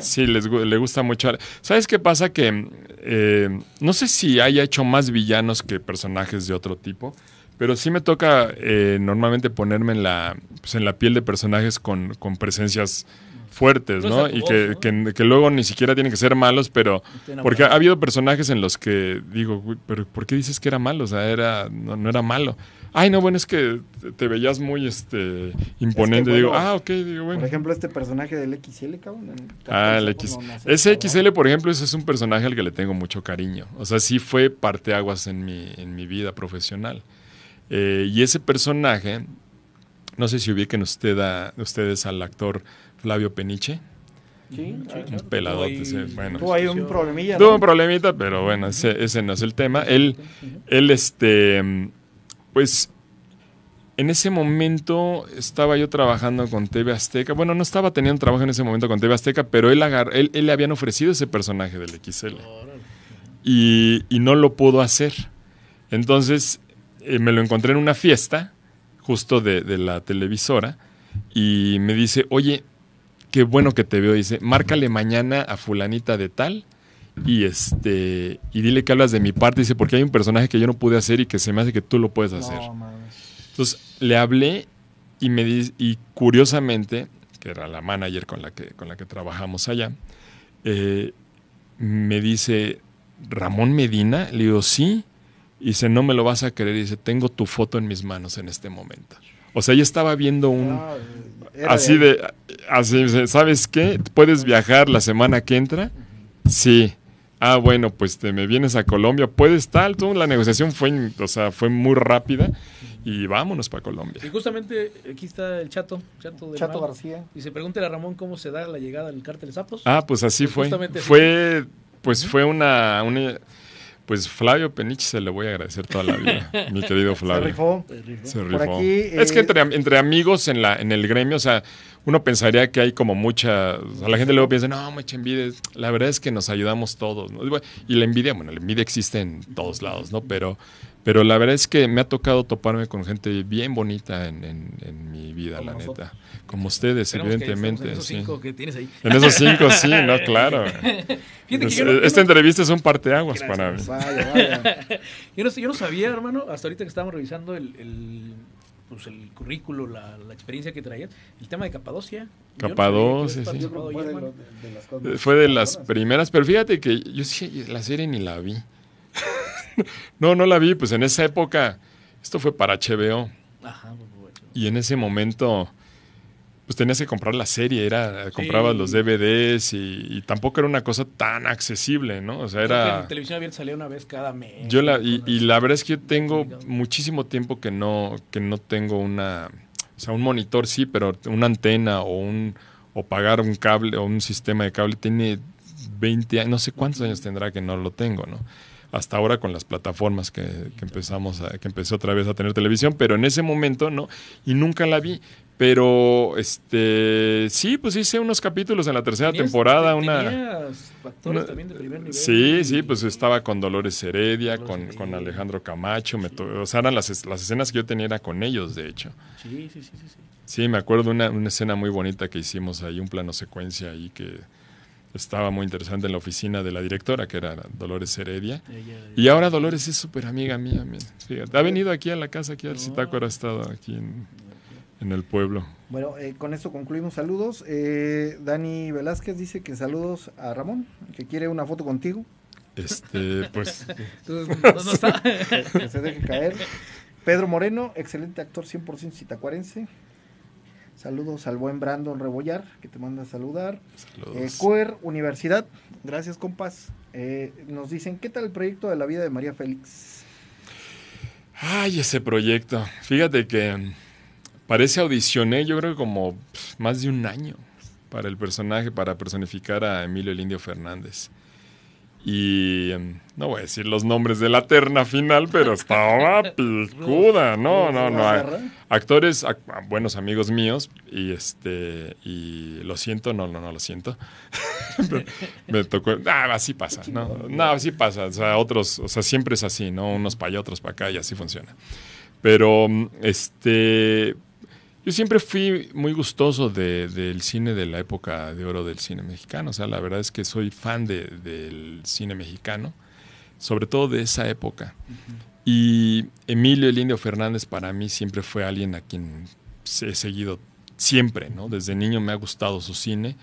sí, les, le gusta mucho. ¿Sabes qué pasa? Que eh, no sé si haya hecho más villanos que personajes de otro tipo. Pero sí me toca eh, normalmente ponerme en la, pues, en la piel de personajes con, con presencias fuertes, ¿no? Y que, luego ni siquiera tienen que ser malos, pero... Porque ha habido personajes en los que digo, pero ¿por qué dices que era malo? O sea, era, no era malo ay, no, bueno, es que te veías muy este imponente. digo, ah, ok, Por ejemplo, este personaje del XL, cabrón. Ah, el X. Ese XL, por ejemplo, ese es un personaje al que le tengo mucho cariño. O sea, sí fue parteaguas en mi, en mi vida profesional. Eh, y ese personaje, no sé si ubiquen usted a, ustedes al actor Flavio Peniche. Sí, un peladote. sí. bueno, tuvo ahí este, un problemilla. Tuvo un problemita, pero bueno, ese, ese, no es el tema. Él, él este pues en ese momento estaba yo trabajando con TV Azteca. Bueno, no estaba teniendo trabajo en ese momento con TV Azteca, pero él, le habían ofrecido ese personaje del XL. Y, y no lo pudo hacer. Entonces eh, me lo encontré en una fiesta, justo de, de, la televisora, y me dice, oye, qué bueno que te veo. Dice, márcale mañana a fulanita de tal y este y dile que hablas de mi parte dice porque hay un personaje que yo no pude hacer y que se me hace que tú lo puedes hacer entonces le hablé y me y curiosamente que era la manager con la que con la que trabajamos allá eh, me dice Ramón Medina le digo sí y dice no me lo vas a creer dice tengo tu foto en mis manos en este momento o sea yo estaba viendo un ah, así de así sabes qué puedes viajar la semana que entra sí ah, bueno, pues te me vienes a Colombia, puedes tal, todo. la negociación fue, o sea, fue muy rápida y vámonos para Colombia. Y justamente aquí está el Chato, Chato, García. Y se pregunta a Ramón cómo se da la llegada del cártel de Sapos. Ah, pues así fue. Fue, pues fue una pues Flavio Peniche se le voy a agradecer toda la vida, mi querido Flavio. Se rifó. Se rifó. Es que eh, entre, amigos en, la, en el gremio, o sea, uno pensaría que hay como mucha... O la gente luego piensa, no, mucha envidia. La verdad es que nos ayudamos todos. ¿no? Y la envidia, bueno, la envidia existe en todos lados, ¿no? Pero pero la verdad es que me ha tocado toparme con gente bien bonita en, mi vida, la neta. Como ustedes, evidentemente. en esos cinco que tienes ahí. En esos cinco, sí, no, claro. Eh, esta entrevista es un parteaguas para mí. yo, no, yo, no, sabía, hermano, hasta ahorita que estábamos revisando el, el pues el currículo, la, experiencia que traías, el tema de Capadocia. Capadocia, sí. Fue de, las, primeras, pero fíjate que yo sí, la serie ni la vi. no, no la vi, pues en esa época, esto fue para HBO. Ajá, Y en ese momento, pues tenías que comprar la serie, era, comprabas los DVDs y, tampoco era una cosa tan accesible, ¿no? O sea, era... televisión abierta salía una vez cada mes. Yo la, y, la verdad es que yo tengo muchísimo tiempo que no, que no tengo una... O sea, un monitor sí, pero una antena o un o pagar un cable o un sistema de cable tiene 20 años, no sé cuántos años tendrá que no lo tengo, ¿no? hasta ahora con las plataformas que, empezamos que empecé otra vez a tener televisión, pero en ese momento no, y nunca la vi. Pero este sí, pues hice unos capítulos en la tercera temporada. una, también de primer nivel. Sí, sí, pues estaba con Dolores Heredia, con, con Alejandro Camacho. O sea, eran las, las, escenas que yo tenía era con ellos, de hecho. Sí, sí, sí, sí. Sí, me acuerdo una, una escena muy bonita que hicimos ahí, un plano secuencia ahí que estaba muy interesante en la oficina de la directora, que era Dolores Heredia. y ahora Dolores es súper amiga mía. ha venido aquí a la casa, aquí al citaco oh. ha estado aquí en, el pueblo. Bueno, eh, con esto concluimos saludos. Eh, Dani Velázquez dice que saludos a Ramón, que quiere una foto contigo. Este, pues. que, se deje caer. Pedro Moreno, excelente actor 100% citacuarense. Saludos al buen Brandon Rebollar, que te manda a saludar. Saludos. Eh, Universidad, gracias compas. Eh, nos dicen, ¿qué tal el proyecto de la vida de María Félix? Ay, ese proyecto. Fíjate que mm, parece audicioné, yo creo que como pues, más de un año para el personaje, para personificar a Emilio el Indio Fernández. Y no voy a decir los nombres de la terna final, pero estaba picuda, no, no, no. Actores, buenos amigos míos, y este, y lo siento, no, no, no lo siento. me tocó, ah, así pasa, no, no, así pasa, o sea, otros, o sea, siempre es así, ¿no? Unos para allá, otros para acá, y así funciona. Pero, este, yo siempre fui muy gustoso del cine de la época de oro del cine mexicano. O sea, la verdad es que soy fan de, del cine mexicano, sobre todo de esa época. Y Emilio el Indio Fernández para mí siempre fue alguien a quien he seguido siempre, ¿no? Desde niño me ha gustado su cine.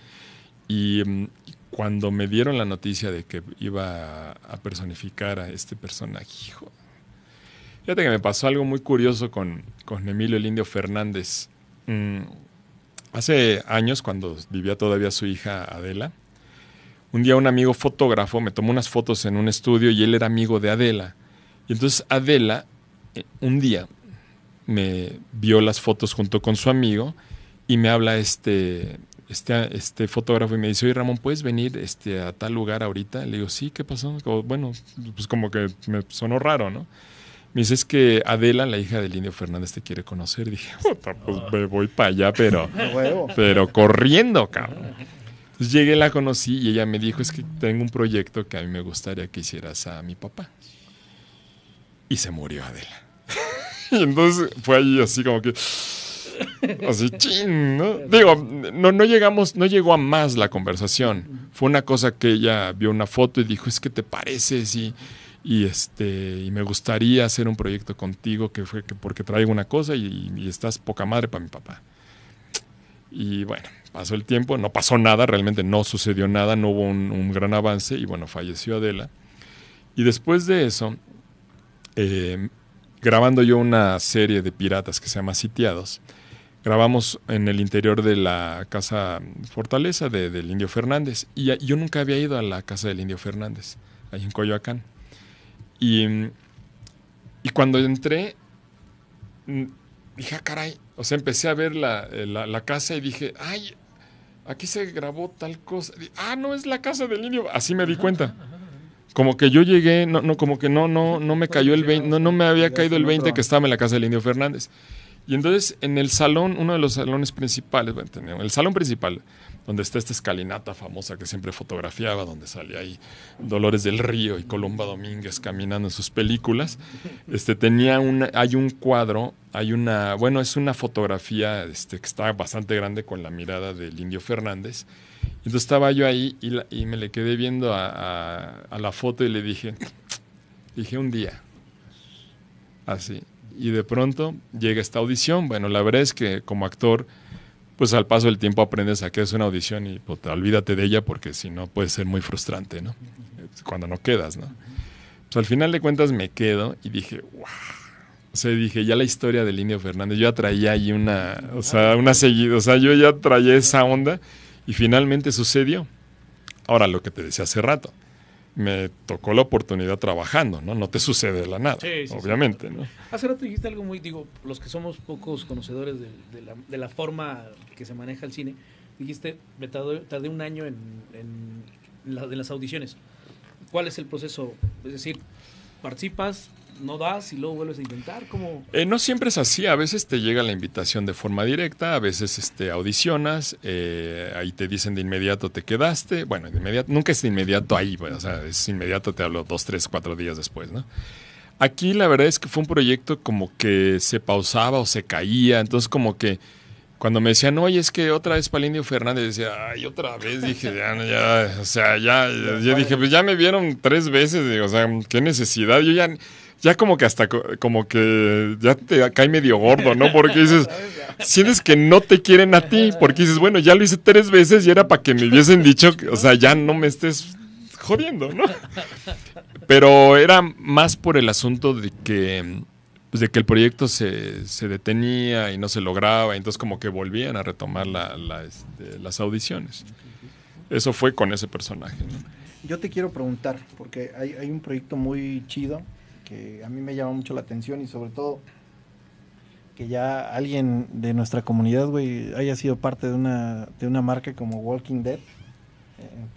Y mm, cuando me dieron la noticia de que iba a personificar a este personaje, hijo. Fíjate que me pasó algo muy curioso con, con Emilio el Indio Fernández Mm. hace años, cuando vivía todavía su hija Adela, un día un amigo fotógrafo me tomó unas fotos en un estudio y él era amigo de Adela. Y entonces Adela, eh, un día, me vio las fotos junto con su amigo y me habla este, este, este, fotógrafo y me dice, oye Ramón, ¿puedes venir este, a tal lugar ahorita? Le digo, sí, ¿qué pasó? bueno, pues como que me sonó raro, ¿no? Me dice, es que Adela, la hija del Indio Fernández, te quiere conocer. dije, pues ah. me voy para allá, pero, pero corriendo, cabrón. llegué, la conocí y ella me dijo, es que tengo un proyecto que a mí me gustaría que hicieras a mi papá. Y se murió Adela. y entonces fue ahí así como que... Así, chin, ¿no? Digo, no, no llegamos, no llegó a más la conversación. Fue una cosa que ella vio una foto y dijo, es que te parece y y este me gustaría hacer un proyecto contigo que porque traigo una cosa y, estás poca madre para mi papá y bueno pasó el tiempo no pasó nada realmente no sucedió nada no hubo un, gran avance y bueno falleció Adela y después de eso eh, grabando yo una serie de piratas que se llama Sitiados grabamos en el interior de la casa fortaleza del Indio Fernández y yo nunca había ido a la casa del Indio Fernández ahí en Coyoacán y, y cuando entré, mm, dije, ah, caray, o sea, empecé a ver eh, la, casa y dije, ay, aquí se grabó tal cosa. ah, no, es la casa del indio. Así me di cuenta. Como que yo llegué, no, no, como que no, no, no me cayó el 20, no, no me había caído el 20 que estaba en la casa del indio Fernández. Y entonces en el salón, uno de los salones principales, el salón principal, donde está esta escalinata famosa que siempre fotografiaba, donde salía ahí Dolores del Río y Columba Domínguez caminando en sus películas. Este, tenía una, hay un cuadro, hay una, bueno, es una fotografía este, que está bastante grande con la mirada del Indio Fernández. Entonces estaba yo ahí y, me le quedé viendo a, a la foto y le dije, dije un día, así. Y de pronto llega esta audición. Bueno, la verdad es que como actor pues al paso del tiempo aprendes a que es una audición y pues, olvídate de ella porque si no puede ser muy frustrante, ¿no? Cuando no quedas, ¿no? Pues al final de cuentas me quedo y dije, wow. O sea, dije, ya la historia del Indio Fernández, yo ya traía ahí una, o sea, una seguida, o sea, yo ya traía esa onda y finalmente sucedió. Ahora, lo que te decía hace rato, me tocó la oportunidad trabajando, ¿no? No te sucede la nada, obviamente, ¿no? Hace rato dijiste algo muy, digo, los que somos pocos conocedores de, la, forma que se maneja el cine, dijiste, me tardé, un año en, la, en, las audiciones. ¿Cuál es el proceso? Es decir, participas, no das y luego vuelves a intentar? como... Eh, no siempre es así, a veces te llega la invitación de forma directa, a veces este, audicionas, eh, ahí te dicen de inmediato te quedaste, bueno, de inmediato, nunca es de inmediato ahí, o sea, es inmediato, te hablo dos, tres, cuatro días después, ¿no? Aquí la verdad es que fue un proyecto como que se pausaba o se caía, entonces como que cuando me decían, oye, es que otra vez Palindio Fernández, decía, ay, otra vez, dije, ya, ya, o sea, ya, dije, pues ya me vieron tres veces, o sea, qué necesidad, yo ya, ya como que hasta como que ya te cae medio gordo, ¿no? Porque dices, sientes que no te quieren a ti, porque dices, bueno, ya lo hice tres veces y era para que me hubiesen dicho, o sea, ya no me estés jodiendo, ¿no? Pero era más por el asunto de que pues, de que el proyecto se, se, detenía y no se lograba, entonces como que volvían a retomar este, las audiciones. Eso fue con ese personaje. ¿no? Yo te quiero preguntar, porque hay, hay un proyecto muy chido a mí me llama mucho la atención y sobre todo que ya alguien de nuestra comunidad, güey, haya sido parte de una, una marca como Walking Dead.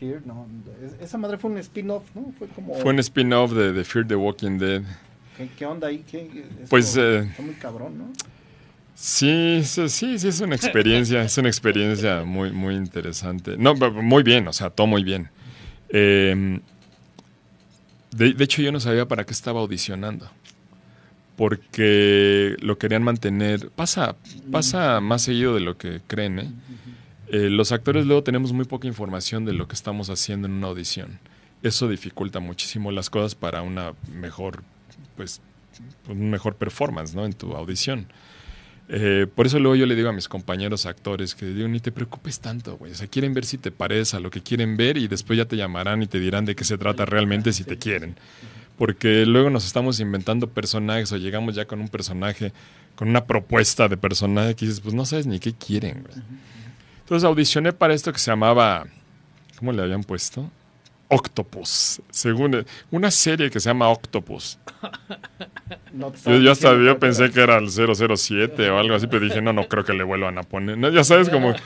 Eh, esa madre fue un spin-off, ¿no? Fue, como... fue un spin-off de, Fear the Walking Dead. ¿Qué, onda ahí? pues... Eh, Está muy cabrón, ¿no? Sí, sí, sí, es una experiencia, es una experiencia muy, muy interesante. No, muy bien, o sea, todo muy bien. Eh, de, hecho, yo no sabía para qué estaba audicionando. Porque lo querían mantener. Pasa, pasa más seguido de lo que creen. ¿eh? Eh, los actores luego tenemos muy poca información de lo que estamos haciendo en una audición. Eso dificulta muchísimo las cosas para una mejor, pues, un mejor performance ¿no? en tu audición. Eh, por eso luego yo le digo a mis compañeros actores que digo, ni te preocupes tanto, güey. O sea, quieren ver si te parece a lo que quieren ver y después ya te llamarán y te dirán de qué se trata realmente si te quieren. Porque luego nos estamos inventando personajes o llegamos ya con un personaje, con una propuesta de personaje que dices, pues no sabes ni qué quieren, güey. Entonces audicioné para esto que se llamaba, ¿cómo le habían puesto? Octopus, según una serie que se llama Octopus. yo, hasta pensé que era el 007 o algo así, pero dije, no, no creo que le vuelvan a poner. ya sabes cómo.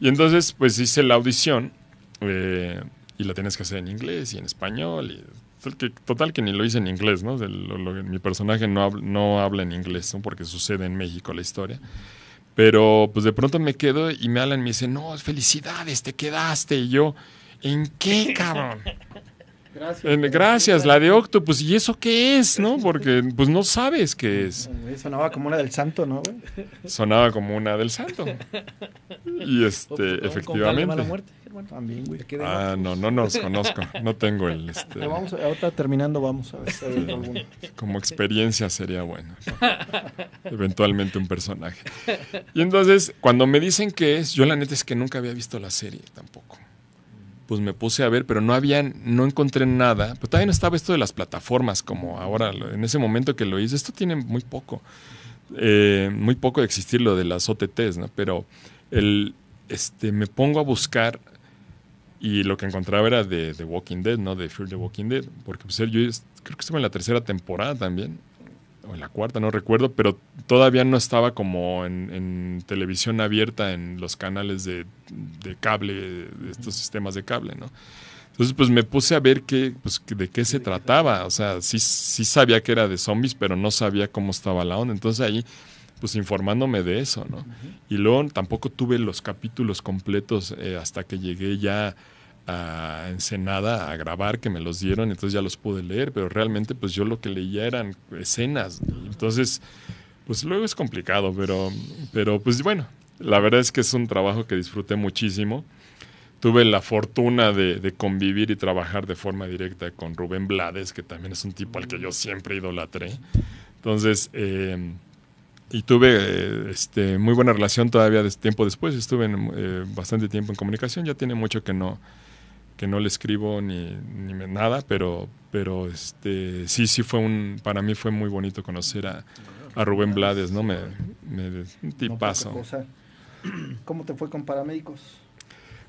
Y entonces, pues hice la audición eh, y la tienes que hacer en inglés y en español. Y, total, que, ni lo hice en inglés, ¿no? mi personaje no, no habla en inglés, porque sucede en México la historia. Pero pues de pronto me quedo y me hablan y me dicen, no, felicidades, te quedaste. Y yo ¿En qué, cabrón? Gracias, gracias, la de Octopus. ¿Y eso qué es, no? Porque pues no sabes qué es. Sonaba como una del santo, ¿no? Sonaba como una del santo. Y este, efectivamente. Ah, no, no nos conozco. No tengo el. Este... ahorita terminando, vamos a ver. como experiencia sería bueno. Eventualmente un personaje. Y entonces, cuando me dicen qué es, yo la neta es que nunca había visto la serie tampoco pues me puse a ver, pero no había, no encontré nada. Pero también estaba esto de las plataformas como ahora, en ese momento que lo hice. Esto tiene muy poco, eh, muy poco de existir lo de las OTTs, ¿no? Pero el, este, me pongo a buscar y lo que encontraba era de The Walking Dead, ¿no? De Fear the Walking Dead, porque pues, yo creo que estuve en la tercera temporada también o en la cuarta, no recuerdo, pero todavía no estaba como en, televisión abierta en los canales de, cable, de estos sistemas de cable, ¿no? Entonces, pues me puse a ver qué, pues, de qué se trataba. O sea, sí, sí sabía que era de zombies, pero no sabía cómo estaba la onda. Entonces ahí, pues informándome de eso, ¿no? Y luego tampoco tuve los capítulos completos eh, hasta que llegué ya a Ensenada a grabar, que me los dieron, entonces ya los pude leer, pero realmente pues yo lo que leía eran escenas, entonces pues luego es complicado, pero, pero pues bueno, la verdad es que es un trabajo que disfruté muchísimo. Tuve la fortuna de, convivir y trabajar de forma directa con Rubén Blades, que también es un tipo al que yo siempre idolatré. Entonces, eh, y tuve eh, este, muy buena relación todavía de tiempo después, estuve eh, bastante tiempo en comunicación, ya tiene mucho que no, que no le escribo ni, ni nada, pero, pero este, sí, sí fue un, para mí fue muy bonito conocer a, Rubén ah, Blades, ¿no? Me, un tipazo. ¿Cómo te fue con Paramédicos?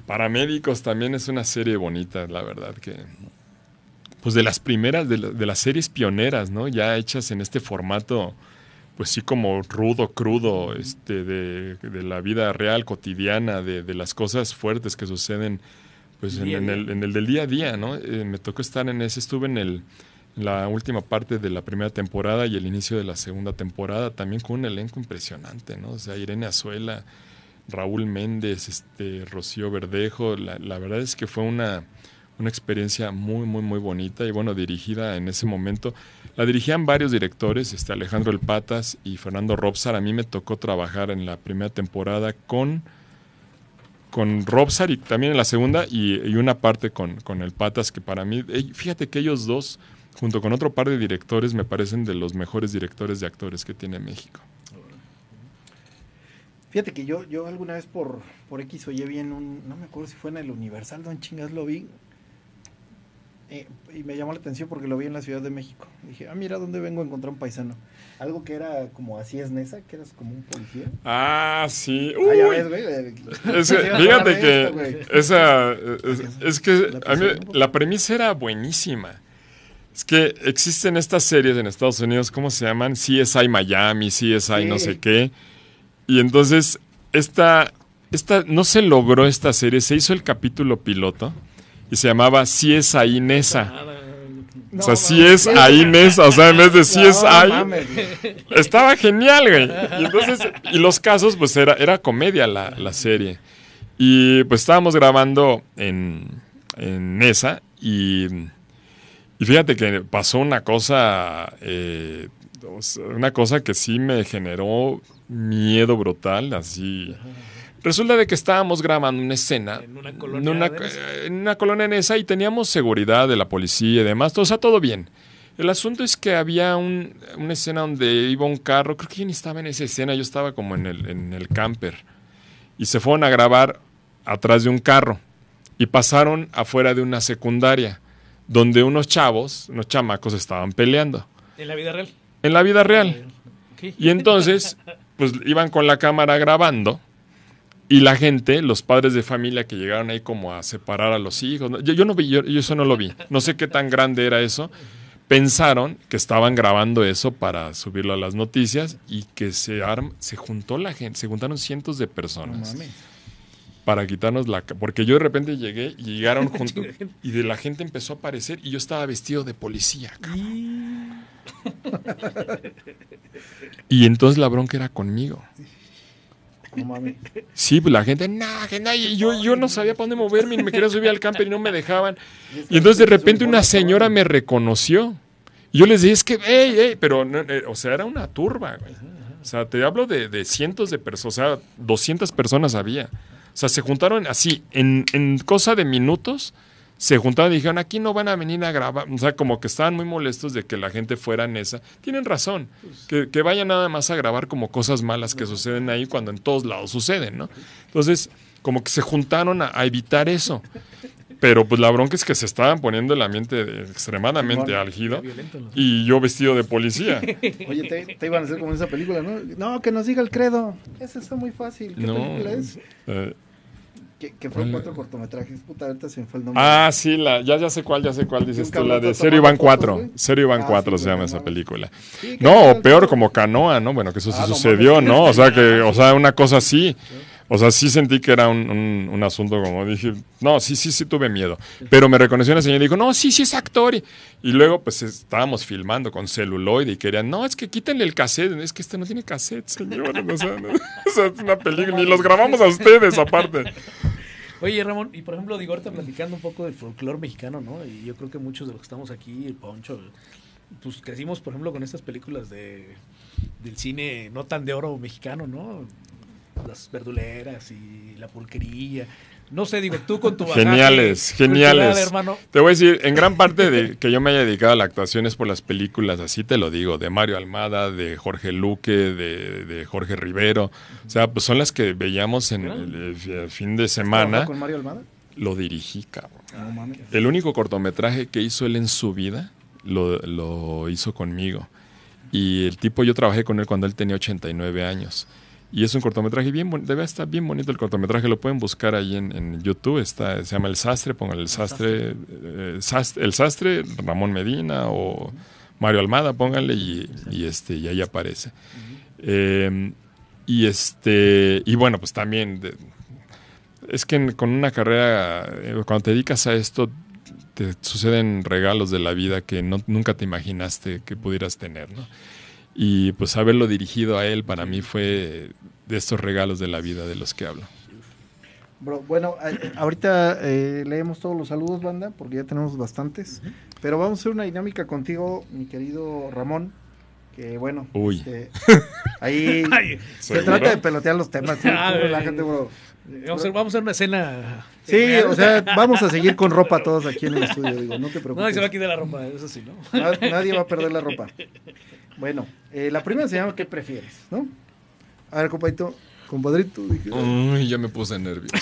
Paramédicos también es una serie bonita, la verdad que... Pues de las primeras, de, de las series pioneras, ¿no? Ya hechas en este formato, pues sí como rudo, crudo, este, de, la vida real, cotidiana, de, de las cosas fuertes que suceden pues en, el, del día a día, ¿no? Eh, me tocó estar en ese, estuve en, el, la última parte de la primera temporada y el inicio de la segunda temporada, también con un elenco impresionante, ¿no? O sea, Irene Azuela, Raúl Méndez, este, Rocío Verdejo, la, verdad es que fue una, una experiencia muy, muy, muy bonita y bueno, dirigida en ese momento. La dirigían varios directores, este, Alejandro El Patas y Fernando Robsar. A mí me tocó trabajar en la primera temporada con con Rob y también en la segunda y, una parte con, el Patas, que para mí, fíjate que ellos dos, junto con otro par de directores, me parecen de los mejores directores de actores que tiene México. Fíjate que yo, yo alguna vez por, por X oye Y vi un, no me acuerdo si fue en el Universal, don chingas lo vi, eh, y me llamó la atención porque lo vi en la Ciudad de México. Dije, ah, mira, ¿dónde vengo a encontrar un paisano? algo que era como así es Nesa, que eras como un policía. Ah, sí. Ah, Uy. fíjate que esa es, que la premisa era buenísima. Es que existen estas series en Estados Unidos, ¿cómo se llaman? CSI Miami, es ahí no sé qué. Y entonces esta esta no se logró esta serie, se hizo el capítulo piloto y se llamaba CSI Nesa. Ah, o sea, si es ahí mes, o sea, en vez de si es ahí. Estaba genial, güey. Y entonces, y los casos, pues era, era comedia la, serie. Y pues estábamos grabando en, en esa y, fíjate que pasó una cosa, eh, una cosa que sí me generó miedo brutal, así. Resulta de que estábamos grabando una escena en una colonia eh, en esa y teníamos seguridad de la policía y demás, todo, o sea, todo bien. El asunto es que había una escena donde iba un carro, creo que yo estaba en esa escena, yo estaba como en el, camper. Y se fueron a grabar atrás de un carro y pasaron afuera de una secundaria donde unos chavos, unos chamacos estaban peleando. ¿En la vida real? En la vida real. Y entonces, pues iban con la cámara grabando y la gente, los padres de familia que llegaron ahí como a separar a los hijos, yo, yo no vi, yo, eso no lo vi, no sé qué tan grande era eso, pensaron que estaban grabando eso para subirlo a las noticias y que se, arm, se juntó la gente, se juntaron cientos de personas. Para quitarnos la... Porque yo de repente llegué y llegaron juntos y de la gente empezó a aparecer y yo estaba vestido de policía. y entonces la bronca era conmigo. Sí, pues la gente, yo, yo no sabía para dónde moverme, me quería subir al camper y no me dejaban. Y entonces de repente una señora me reconoció. Y yo les dije, es que, pero, eh, o sea, era una turba, O sea, te hablo de, de cientos de personas, o sea, 200 personas había. O sea, se juntaron así, en, en cosa de minutos, se juntaron y dijeron, aquí no van a venir a grabar. O sea, como que estaban muy molestos de que la gente fuera en esa. Tienen razón, pues que, que vayan nada más a grabar como cosas malas que suceden ahí cuando en todos lados suceden, ¿no? Entonces, como que se juntaron a, evitar eso. Pero pues la bronca es que se estaban poniendo el ambiente extremadamente álgido y yo vestido de policía. Oye, te, iban a hacer como en esa película, ¿no? No, que nos diga el credo. eso está muy fácil. ¿Qué película es? Eh, que, fue fueron cuatro cortometrajes. Puta, ahorita se me fue el nombre. Ah, sí, la, ya, ya sé cuál, ya sé cuál dices tú. La de Serio Iván 4. Serio Van 4 ah, se llama esa película. no, o peor como Canoa, ¿no? Bueno, que eso sí ah, sucedió, no, O sea, que, o sea, una cosa así. O sea, sí sentí que era un, asunto como dije, no, sí, sí, sí tuve miedo. Pero me reconoció una señora y dijo, no, sí, sí es actor. Y, luego, pues estábamos filmando con celuloide y querían, no, es que quítenle el cassette. Es que este no tiene cassette, señor. O sea, es una película. Ni los grabamos a ustedes aparte. Oye, Ramón, y por ejemplo, digo, ahorita platicando un poco del folclore mexicano, ¿no? Y yo creo que muchos de los que estamos aquí, el Poncho, pues crecimos, por ejemplo, con estas películas de del cine no tan de oro mexicano, ¿no? Las verduleras y la pulquería. No sé, digo, tú con tu Geniales, geniales. Te voy a decir, en gran parte de que yo me haya dedicado a la actuación es por las películas, así te lo digo, de Mario Almada, de Jorge Luque, de, Jorge Rivero. O sea, pues son las que veíamos en el, fin de semana. con Mario Almada? Lo dirigí, cabrón. El único cortometraje que hizo él en su vida lo, lo hizo conmigo. Y el tipo, yo trabajé con él cuando él tenía 89 años. Y es un cortometraje bien bonito, debe estar bien bonito el cortometraje, lo pueden buscar ahí en, YouTube, está, se llama El Sastre, pongan El Sastre, El eh, eh, Sastre, Ramón Medina o Mario Almada, pónganle y, este, y ahí aparece. Em, y este, y bueno, pues también es que con una carrera, eh, cuando te dedicas a esto, te suceden regalos de la vida que nunca te imaginaste que pudieras tener, ¿no? Y pues haberlo dirigido a él para mí fue de estos regalos de la vida de los que hablo. Bro, bueno, eh, eh, ahorita eh, leemos todos los saludos, banda, porque ya tenemos bastantes. Pero vamos a hacer una dinámica contigo, mi querido Ramón. Que bueno, este, ahí se trata de pelotear los temas. Ah, vamos a, hacer una escena. Sí, o sea, vamos a seguir con ropa todos aquí en el estudio, no te preocupes. Nadie se va a quitar la ropa, eso sí, ¿no? nadie va a perder la ropa. Bueno, eh, la primera se llama ¿Qué prefieres? ¿No? A ver, compadrito, compadrito. ya me puse nervioso.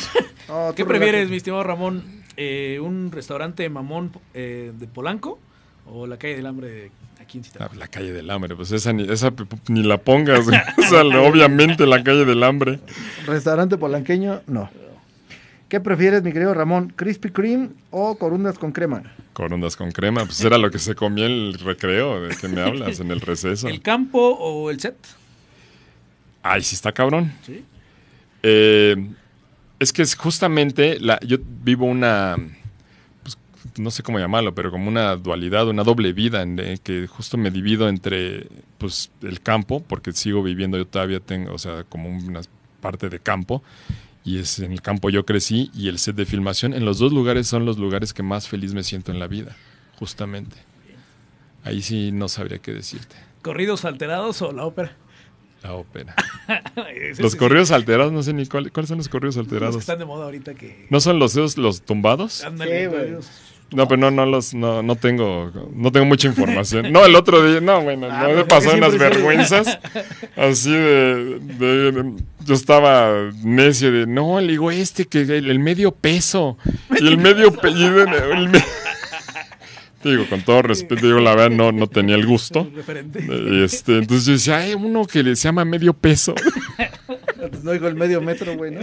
¿Qué prefieres, mi estimado Ramón? Eh, ¿Un restaurante mamón eh, de Polanco o la calle del hambre de aquí en ah, la calle del hambre, pues esa ni, la pongas. obviamente la calle del hambre. Restaurante polanqueño, no. ¿Qué prefieres, mi querido Ramón? ¿Crispy cream o corundas con crema? Corondas con crema, pues era lo que se comía en el recreo, ¿de qué me hablas? En el receso. ¿El campo o el set? Ay, sí está cabrón. Eh, es que es justamente, la, yo vivo una, pues, no sé cómo llamarlo, pero como una dualidad, una doble vida, en eh, que justo me divido entre pues, el campo, porque sigo viviendo, yo todavía tengo, o sea, como una parte de campo, y es en el campo yo crecí y el set de filmación en los dos lugares son los lugares que más feliz me siento en la vida, justamente. Ahí sí no sabría qué decirte. ¿Corridos alterados o la ópera? La ópera. los corridos alterados, no sé ni cuáles son los corridos alterados. Los que están de moda ahorita ¿No son los los tumbados? No, pero no, no los, no, no tengo, no tengo mucha información. No, el otro día, no, bueno, ah, me pasaron unas vergüenzas así de, yo estaba necio de, no, le digo este que el, medio peso y el medio peso el Digo, con todo respeto, yo la verdad no, no tenía el gusto. Este, entonces yo decía, hay uno que se llama medio peso. no digo el medio metro, güey,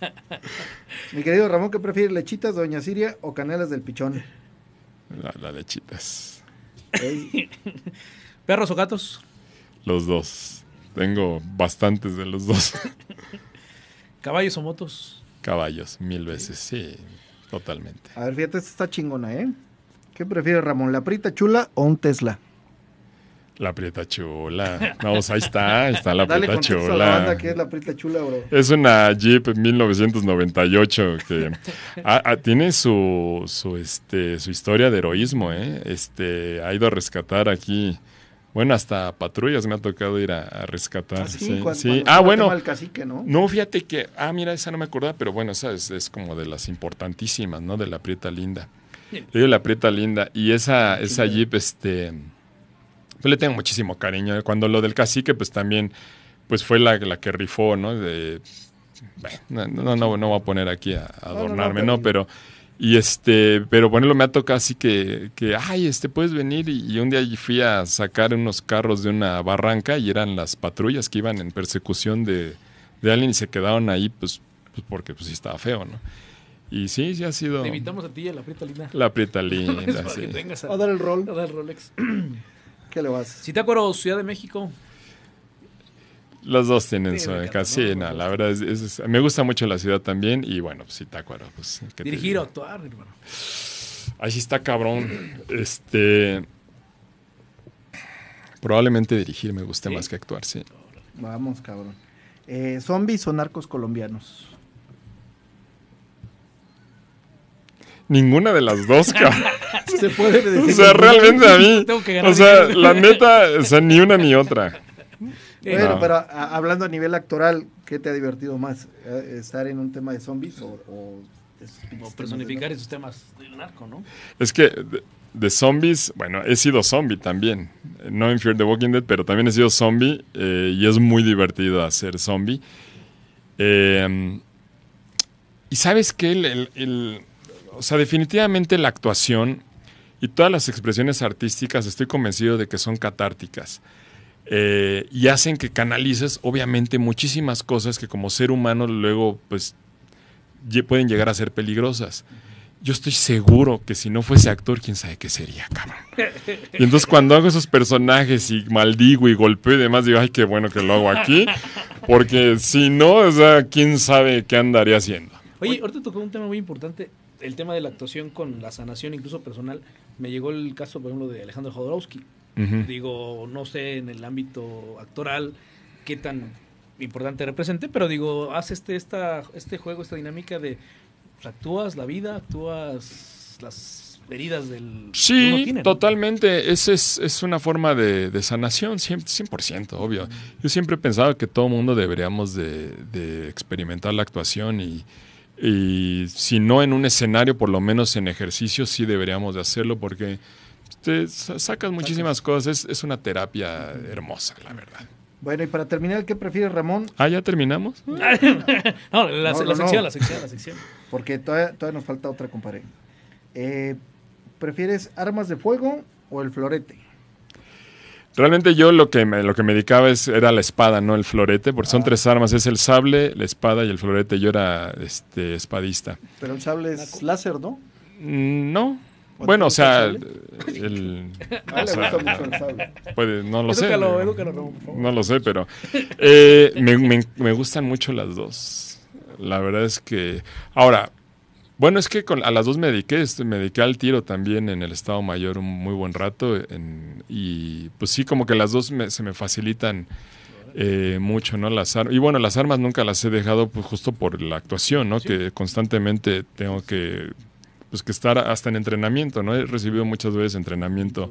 Mi querido Ramón, ¿qué prefiere, lechitas, doña Siria o canelas del pichón? la lechitas. ¿Perros o gatos? Los dos. Tengo bastantes de los dos. ¿Caballos o motos? Caballos, mil veces, sí, totalmente. A ver, fíjate, esta está chingona, ¿eh? ¿Qué prefiere Ramón, la prita chula o un Tesla? La Prieta Chula. vamos, ahí está, está la Prieta Chula. A la que es la Prieta Chula, bro. Es una Jeep 1998 que tiene su, su, este, su historia de heroísmo, ¿eh? Este, ha ido a rescatar aquí. Bueno, hasta patrullas me ha tocado ir a, rescatar. Ah, sí, ah, bueno. cacique, ¿no? ¿no? fíjate que, ah, mira, esa no me acordaba, pero bueno, esa es, como de las importantísimas, ¿no? De la Prieta Linda. de la Prieta Linda. Y esa, esa Jeep, este le tengo muchísimo cariño. Cuando lo del cacique, pues también pues fue la, la que rifó, ¿no? no, no, no, voy a poner aquí a, adornarme, ¿no? Pero... Y este, pero ponerlo me ha tocado así que, que ay, este, puedes venir. Y, un día fui a sacar unos carros de una barranca y eran las patrullas que iban en persecución de, alguien y se quedaron ahí, pues, pues, porque pues sí estaba feo, ¿no? Y sí, sí ha sido. Te invitamos a ti a la Prieta La Prieta sí. a, dar el rol. A dar el Rolex. ¿Qué le vas? Si te acuerdas, Ciudad de México. los dos tienen su encanto, la verdad es, me gusta mucho la ciudad también y bueno, pues te pues dirigir o actuar, hermano. Ahí está cabrón. Este probablemente dirigir me guste más que actuar, sí. Vamos, cabrón. Eh, zombies o narcos colombianos. ninguna de las dos, cabrón. Se puede decir. O sea, realmente a mí. que o sea, la neta, o sea, ni una ni otra. Bueno, pero ah, hablando a nivel actoral, ¿qué te ha divertido más? Eh, ¿Estar en un tema de zombies o, personificar esos temas del narco, no? Es que de, zombies, bueno, he sido zombie también. No en Fear the Walking Dead, pero también he sido zombie eh, y es muy divertido hacer zombie. Em, y sabes que el o sea, definitivamente la actuación y todas las expresiones artísticas estoy convencido de que son catárticas. Eh, y hacen que canalices, obviamente, muchísimas cosas que como ser humano luego, pues, pueden llegar a ser peligrosas. Yo estoy seguro que si no fuese actor, quién sabe qué sería, cabrón. Y entonces cuando hago esos personajes y maldigo y golpeo y demás, digo, ay, qué bueno que lo hago aquí, porque si no, o sea, quién sabe qué andaría haciendo. Oye, ahorita tocó un tema muy importante el tema de la actuación con la sanación, incluso personal, me llegó el caso, por ejemplo, de Alejandro Jodorowsky. Digo, no sé en el ámbito actoral qué tan importante represente, pero digo, hace este, esta, este juego, esta dinámica de pues, actúas la vida, actúas las heridas del... Sí, totalmente. Es, es, es, una forma de, de sanación, 100%, ciento obvio. Yo siempre he pensado que todo mundo deberíamos de, de experimentar la actuación y y si no en un escenario, por lo menos en ejercicio, sí deberíamos de hacerlo porque te sacas muchísimas cosas. Es, una terapia hermosa, la verdad. Bueno, y para terminar, ¿qué prefieres, Ramón? Ah, ¿ya terminamos? no, la, sección, la sección, la sección. Porque todavía, todavía nos falta otra, compadre. Eh, ¿Prefieres armas de fuego o el florete? Realmente yo lo que me, lo que me dedicaba es, era la espada, no el florete, porque son ah. tres armas, es el sable, la espada y el florete. Yo era este espadista. Pero el sable es láser, ¿no? Mm, no. Bueno, o sea, el, no lo sé. no, lo sé, pero eh, me gustan mucho las dos. La verdad es que ahora bueno, es que con, a las dos me dediqué, este, me dediqué al tiro también en el Estado Mayor un muy buen rato y pues sí, como que las dos se me facilitan eh, mucho, ¿no? Las y bueno, las armas nunca las he dejado pues, justo por la actuación, ¿no? Que constantemente tengo que, pues, que estar hasta en entrenamiento, ¿no? He recibido muchas veces entrenamiento.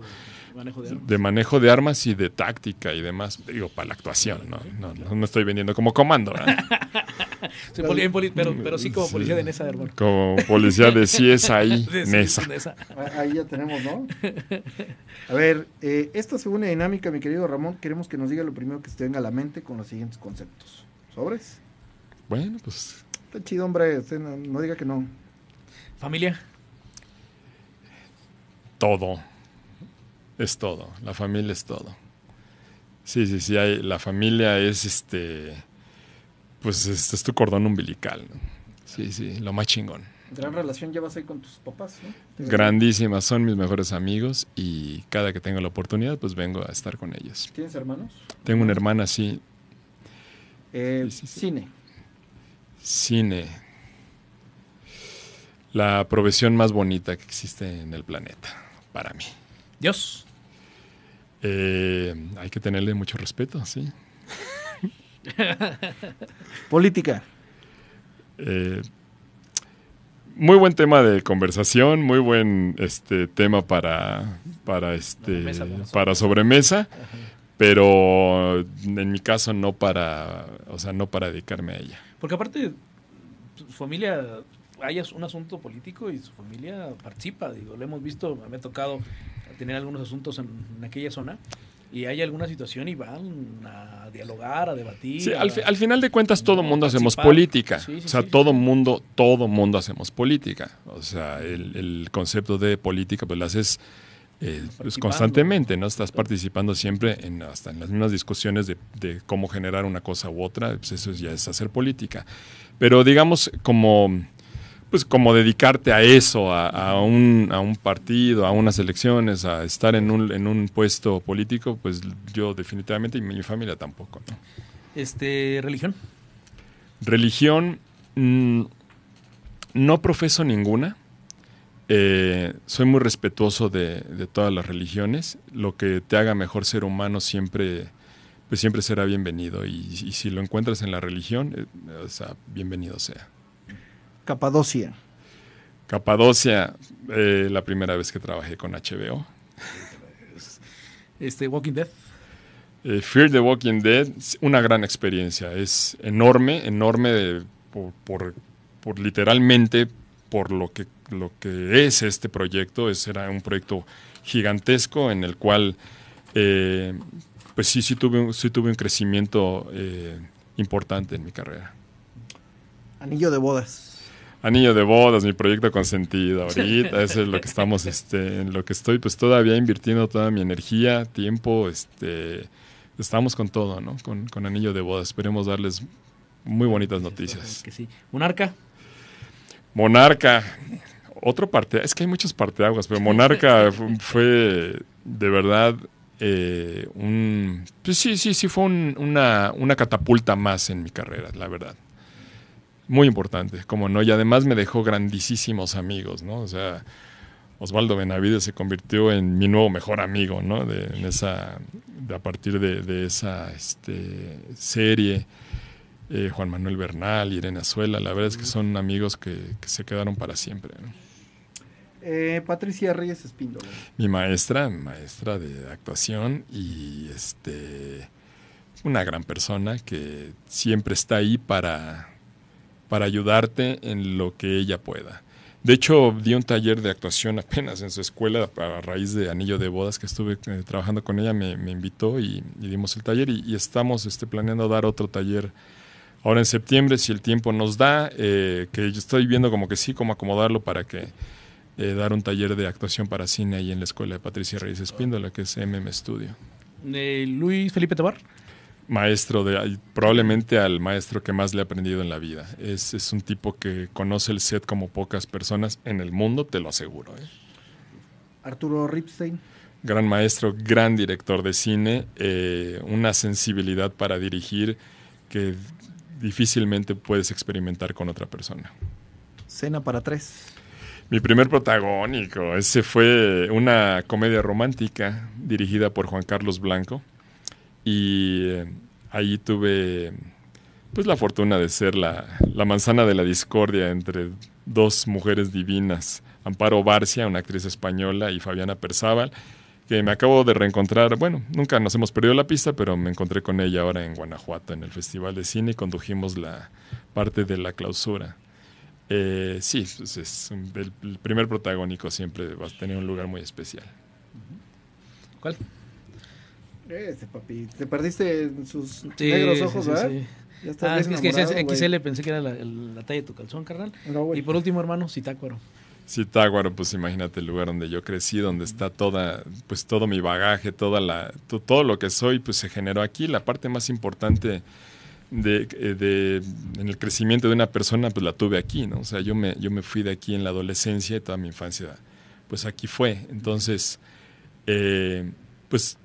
de, manejo de armas y de táctica y demás. Digo, para la actuación, ¿no? No, no, estoy vendiendo como comando. pero, sí como policía de Nesa, hermano. Como policía de CSI es ahí, Nesa. Ah, ahí ya tenemos, ¿no? A ver, eh, esta segunda dinámica, mi querido Ramón, queremos que nos diga lo primero que se te venga a la mente con los siguientes conceptos. ¿Sobres? Bueno, pues... Está chido, hombre. no, diga que no. ¿Familia? Todo. Es todo. La familia es todo. Sí, sí, sí. la familia es este pues este es tu cordón umbilical. Sí, sí, lo más chingón. Gran relación llevas ahí con tus papás, ¿no? Grandísimas, son mis mejores amigos y cada que tengo la oportunidad, pues vengo a estar con ellos. ¿Tienes hermanos? Tengo una hermana, eh, sí. Cine. Cine. La profesión más bonita que existe en el planeta, para mí. Dios. Eh, hay que tenerle mucho respeto, sí. Política. Eh, muy buen tema de conversación, muy buen este tema para para este para sobremesa, pero en mi caso no para, o sea, no para dedicarme a ella. Porque aparte su familia hay un asunto político y su familia participa, digo, lo hemos visto, me ha tocado tener algunos asuntos en aquella zona y hay alguna situación y van a dialogar, a debatir. Sí, al, final de cuentas todo mundo hacemos política. o sea, todo mundo, todo mundo hacemos política. O sea, el, concepto de política pues lo haces eh, pues, constantemente, ¿no? Estás participando siempre en, hasta en las mismas discusiones de, de cómo generar una cosa u otra, pues eso ya es hacer política. Pero digamos como pues como dedicarte a eso, a, un, a un partido, a unas elecciones, a estar en un, en un puesto político, pues yo definitivamente y mi familia tampoco. Este, ¿Religión? Religión, mm, no profeso ninguna. Eh, soy muy respetuoso de, todas las religiones. Lo que te haga mejor ser humano siempre, pues siempre será bienvenido. Y, si lo encuentras en la religión, eh, bienvenido sea. Capadocia. Capadocia, eh, la primera vez que trabajé con HBO. Este, Walking Dead. Eh, Fear the Walking Dead, una gran experiencia. Es enorme, enorme por, literalmente por lo que, lo que es este proyecto. Es, era un proyecto gigantesco en el cual, eh, pues sí, sí sí tuve un crecimiento importante en mi carrera. Anillo de bodas anillo de bodas, mi proyecto consentido ahorita, eso es lo que estamos, este, en lo que estoy pues todavía invirtiendo toda mi energía, tiempo, este, estamos con todo, ¿no? Con, anillo de bodas, esperemos darles muy bonitas noticias. Que sí. Monarca. Monarca. Otro parte, es que hay muchas parteaguas, pero Monarca fue de verdad eh, un... Pues sí, sí, sí, fue una, una catapulta más en mi carrera, la verdad muy importante, como no, y además me dejó grandísimos amigos, ¿no? O sea, Osvaldo Benavides se convirtió en mi nuevo mejor amigo, ¿no? De, esa, a partir de, esa este, serie. Eh, Juan Manuel Bernal, Irene Azuela, la verdad es que son amigos que, se quedaron para siempre. ¿no? Eh, Patricia Reyes Espíndola. Mi maestra, maestra de actuación y este una gran persona que siempre está ahí para para ayudarte en lo que ella pueda. De hecho, di un taller de actuación apenas en su escuela a raíz de Anillo de Bodas que estuve eh, trabajando con ella, me, invitó y, dimos el taller y, estamos este, planeando dar otro taller ahora en septiembre, si el tiempo nos da, eh, que yo estoy viendo como que sí, cómo acomodarlo para que eh, dar un taller de actuación para cine ahí en la escuela de Patricia Reyes Espíndola, que es MM Studio. Luis Felipe Tabar maestro, de, probablemente al maestro que más le ha aprendido en la vida. Es, un tipo que conoce el set como pocas personas en el mundo, te lo aseguro. ¿eh? Arturo Ripstein. Gran maestro, gran director de cine, eh, una sensibilidad para dirigir que difícilmente puedes experimentar con otra persona. Cena para tres. Mi primer protagónico, ese fue una comedia romántica dirigida por Juan Carlos Blanco y ahí tuve pues la fortuna de ser la, manzana de la discordia entre dos mujeres divinas, Amparo Barcia, una actriz española, y Fabiana Persábal, que me acabo de reencontrar, bueno, nunca nos hemos perdido la pista, pero me encontré con ella ahora en Guanajuato, en el Festival de Cine, y condujimos la parte de la clausura. Eh, sí, pues, es el, primer protagónico siempre va a tener un lugar muy especial. ¿Cuál? Ese papi, te perdiste sus negros ojos, sí, Ya está ah, es que es XL, pensé que era la, talla de tu calzón, carnal. y por último, hermano, Citácuaro. Citácuaro, pues imagínate el lugar donde yo crecí, donde está toda, pues todo mi bagaje, toda la, todo lo que soy, pues se generó aquí. La parte más importante eh, de, en el crecimiento de una persona, pues la tuve aquí, ¿no? O sea, yo me, yo me fui de aquí en la adolescencia y toda mi infancia, pues aquí fue. Entonces, eh, pues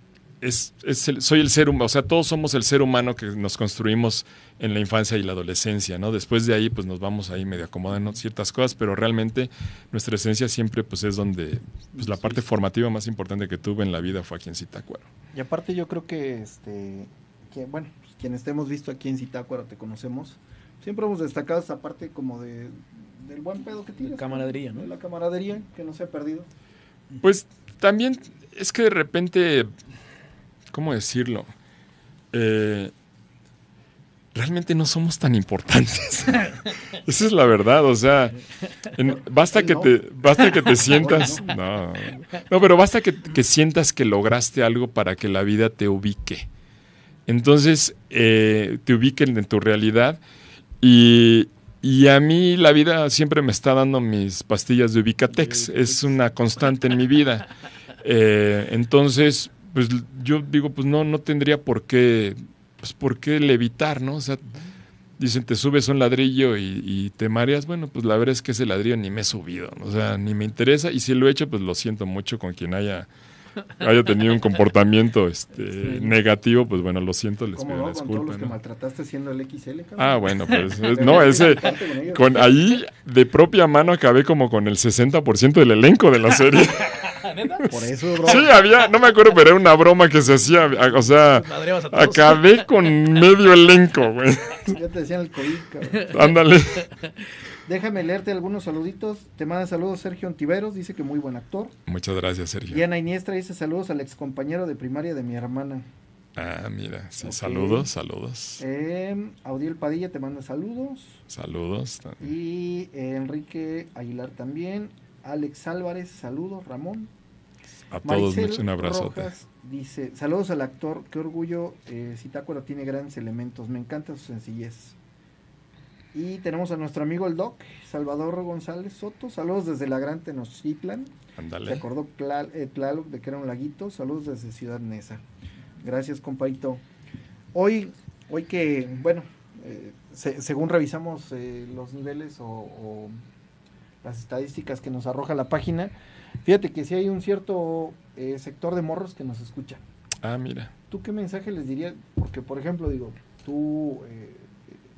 soy el ser humano, o sea, todos somos el ser humano que nos construimos en la infancia y la adolescencia, ¿no? Después de ahí, pues nos vamos ahí medio acomodando ciertas cosas, pero realmente nuestra esencia siempre, pues es donde, pues la parte formativa más importante que tuve en la vida fue aquí en Zitácuaro. Y aparte yo creo que, este, que bueno, pues, quienes hemos visto aquí en Zitácuaro, te conocemos, siempre hemos destacado esa parte como de, del buen pedo que tienes. La camaradería, ¿no? la camaradería, que no se ha perdido. Pues también es que de repente ¿cómo decirlo? Eh, realmente no somos tan importantes. Esa es la verdad, o sea, basta, que te, basta que te sientas... No, pero basta que, que, sientas que lograste algo para que la vida te ubique. Entonces, eh, te ubiquen en tu realidad y, a mí la vida siempre me está dando mis pastillas de Ubicatex. Es una constante en mi vida. Eh, entonces, pues yo digo, pues no, no tendría por qué, pues por qué levitar, ¿no? O sea, dicen, te subes a un ladrillo y, y, te mareas. Bueno, pues la verdad es que ese ladrillo ni me he subido, o sea, ni me interesa. Y si lo he hecho, pues lo siento mucho con quien haya haya ah, tenido un comportamiento este, negativo, pues bueno, lo siento, les pido disculpas. que maltrataste siendo el XL, Ah, bueno, pues no, ese con ahí de propia mano acabé como con el 60% del elenco de la serie. Por eso, Sí, había, no me acuerdo, pero era una broma que se hacía. O sea, acabé con medio elenco, güey. Ya te decían el COVID, cabrón. Ándale. Déjame leerte algunos saluditos. Te manda saludos Sergio Antiveros, dice que muy buen actor. Muchas gracias, Sergio. Y Ana Iniestra dice saludos al excompañero de primaria de mi hermana. Ah, mira, sí, saludos, saludos. Em, Audiel Padilla te manda saludos. Saludos. También. Y eh, Enrique Aguilar también. Alex Álvarez, saludos, Ramón. A todos, un abrazote. dice, saludos al actor, qué orgullo, eh, Citácuaro tiene grandes elementos, me encanta su sencillez. Y tenemos a nuestro amigo el Doc, Salvador González Soto. Saludos desde la Gran Tenochtitlan. Ándale. Recordó acordó eh, Tlaloc de que era un laguito. Saludos desde Ciudad Neza. Gracias, compadito. Hoy, hoy que, bueno, eh, según revisamos eh, los niveles o, las estadísticas que nos arroja la página, fíjate que sí hay un cierto sector de morros que nos escucha. Ah, mira. ¿Tú qué mensaje les dirías? Porque, por ejemplo, digo, tú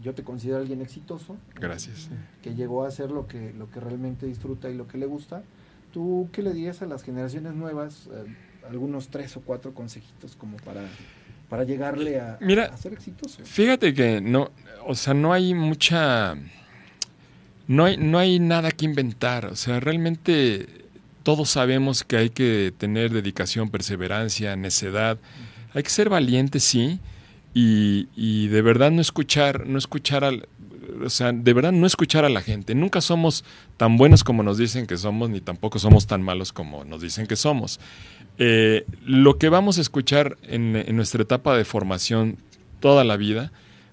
yo te considero alguien exitoso. Gracias. Que llegó a hacer lo que, lo que realmente disfruta y lo que le gusta. ¿Tú qué le dirías a las generaciones nuevas? Eh, algunos tres o cuatro consejitos como para, para llegarle a, ser exitoso. Fíjate que no, o sea, no hay mucha. No hay, no hay nada que inventar. O sea, realmente todos sabemos que hay que tener dedicación, perseverancia, necedad. Hay que ser valiente, sí y, de verdad no escuchar, no escuchar al, o sea, de verdad no escuchar a la gente. Nunca somos tan buenos como nos dicen que somos, ni tampoco somos tan malos como nos dicen que somos. Eh, lo que vamos a escuchar en, nuestra etapa de formación toda la vida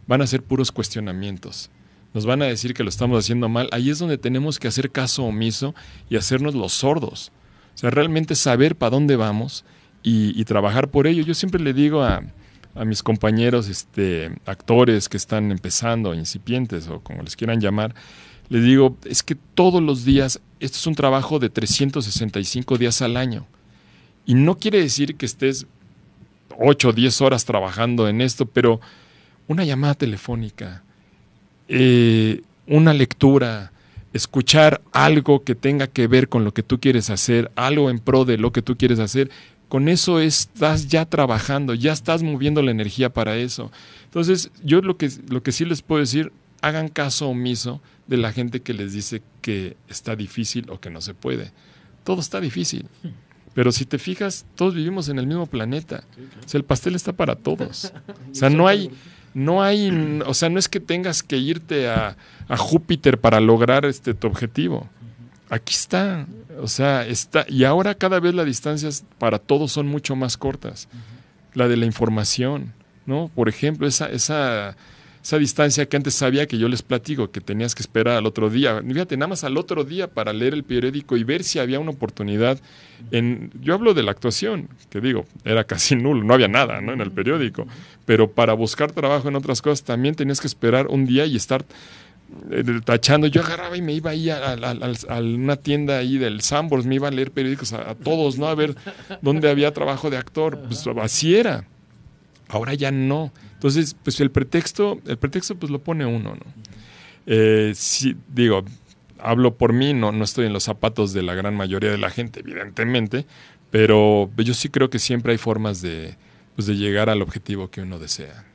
van a ser puros cuestionamientos. Nos van a decir que lo estamos haciendo mal. Ahí es donde tenemos que hacer caso omiso y hacernos los sordos. O sea, realmente saber para dónde vamos y trabajar por ello. Yo siempre le digo a, a mis compañeros este, actores que están empezando, incipientes o como les quieran llamar, les digo, es que todos los días, esto es un trabajo de 365 días al año. Y no quiere decir que estés 8 o 10 horas trabajando en esto, pero una llamada telefónica, eh, una lectura, escuchar algo que tenga que ver con lo que tú quieres hacer, algo en pro de lo que tú quieres hacer, con eso estás ya trabajando, ya estás moviendo la energía para eso. Entonces, yo lo que, lo que sí les puedo decir, hagan caso omiso de la gente que les dice que está difícil o que no se puede. Todo está difícil. Pero si te fijas, todos vivimos en el mismo planeta. O sea, el pastel está para todos. O sea, no hay, no hay, o sea, no es que tengas que irte a, Júpiter para lograr este tu objetivo. Aquí está. O sea, está, y ahora cada vez las distancias para todos son mucho más cortas. La de la información, ¿no? Por ejemplo, esa, esa, esa distancia que antes sabía que yo les platico, que tenías que esperar al otro día. Fíjate, nada más al otro día para leer el periódico y ver si había una oportunidad. En, yo hablo de la actuación, que digo, era casi nulo, no había nada ¿no? en el periódico. Pero para buscar trabajo en otras cosas también tenías que esperar un día y estar eh, tachando, yo agarraba y me iba ahí a, a, a, una tienda ahí del Sambors, me iba a leer periódicos a, todos, ¿no? A ver dónde había trabajo de actor, pues así era. Ahora ya no. Entonces, pues el pretexto, el pretexto pues lo pone uno, ¿no? Eh, digo, hablo por mí, no, no estoy en los zapatos de la gran mayoría de la gente, evidentemente, pero yo sí creo que siempre hay formas de, pues, de llegar al objetivo que uno desea.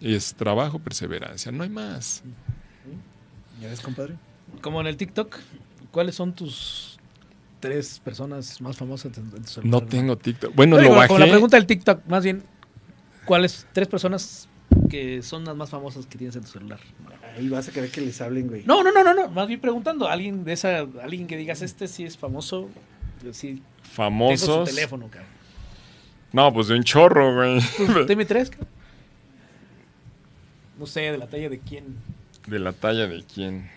Y es trabajo, perseverancia, no hay más. ¿Ya ves, compadre? Como en el TikTok, ¿cuáles son tus tres personas más famosas en tu celular? No tengo TikTok. Bueno, lo bajé. Con la pregunta del TikTok, más bien, ¿cuáles tres personas que son las más famosas que tienes en tu celular? Ahí vas a querer que les hablen, güey. No, no, no, no, no. Más bien preguntando alguien de esa, alguien que digas, este sí es famoso, sí. Famosos. teléfono, cabrón. No, pues de un chorro, güey. Pues, tres, No sé, de la talla de quién de la talla de quién.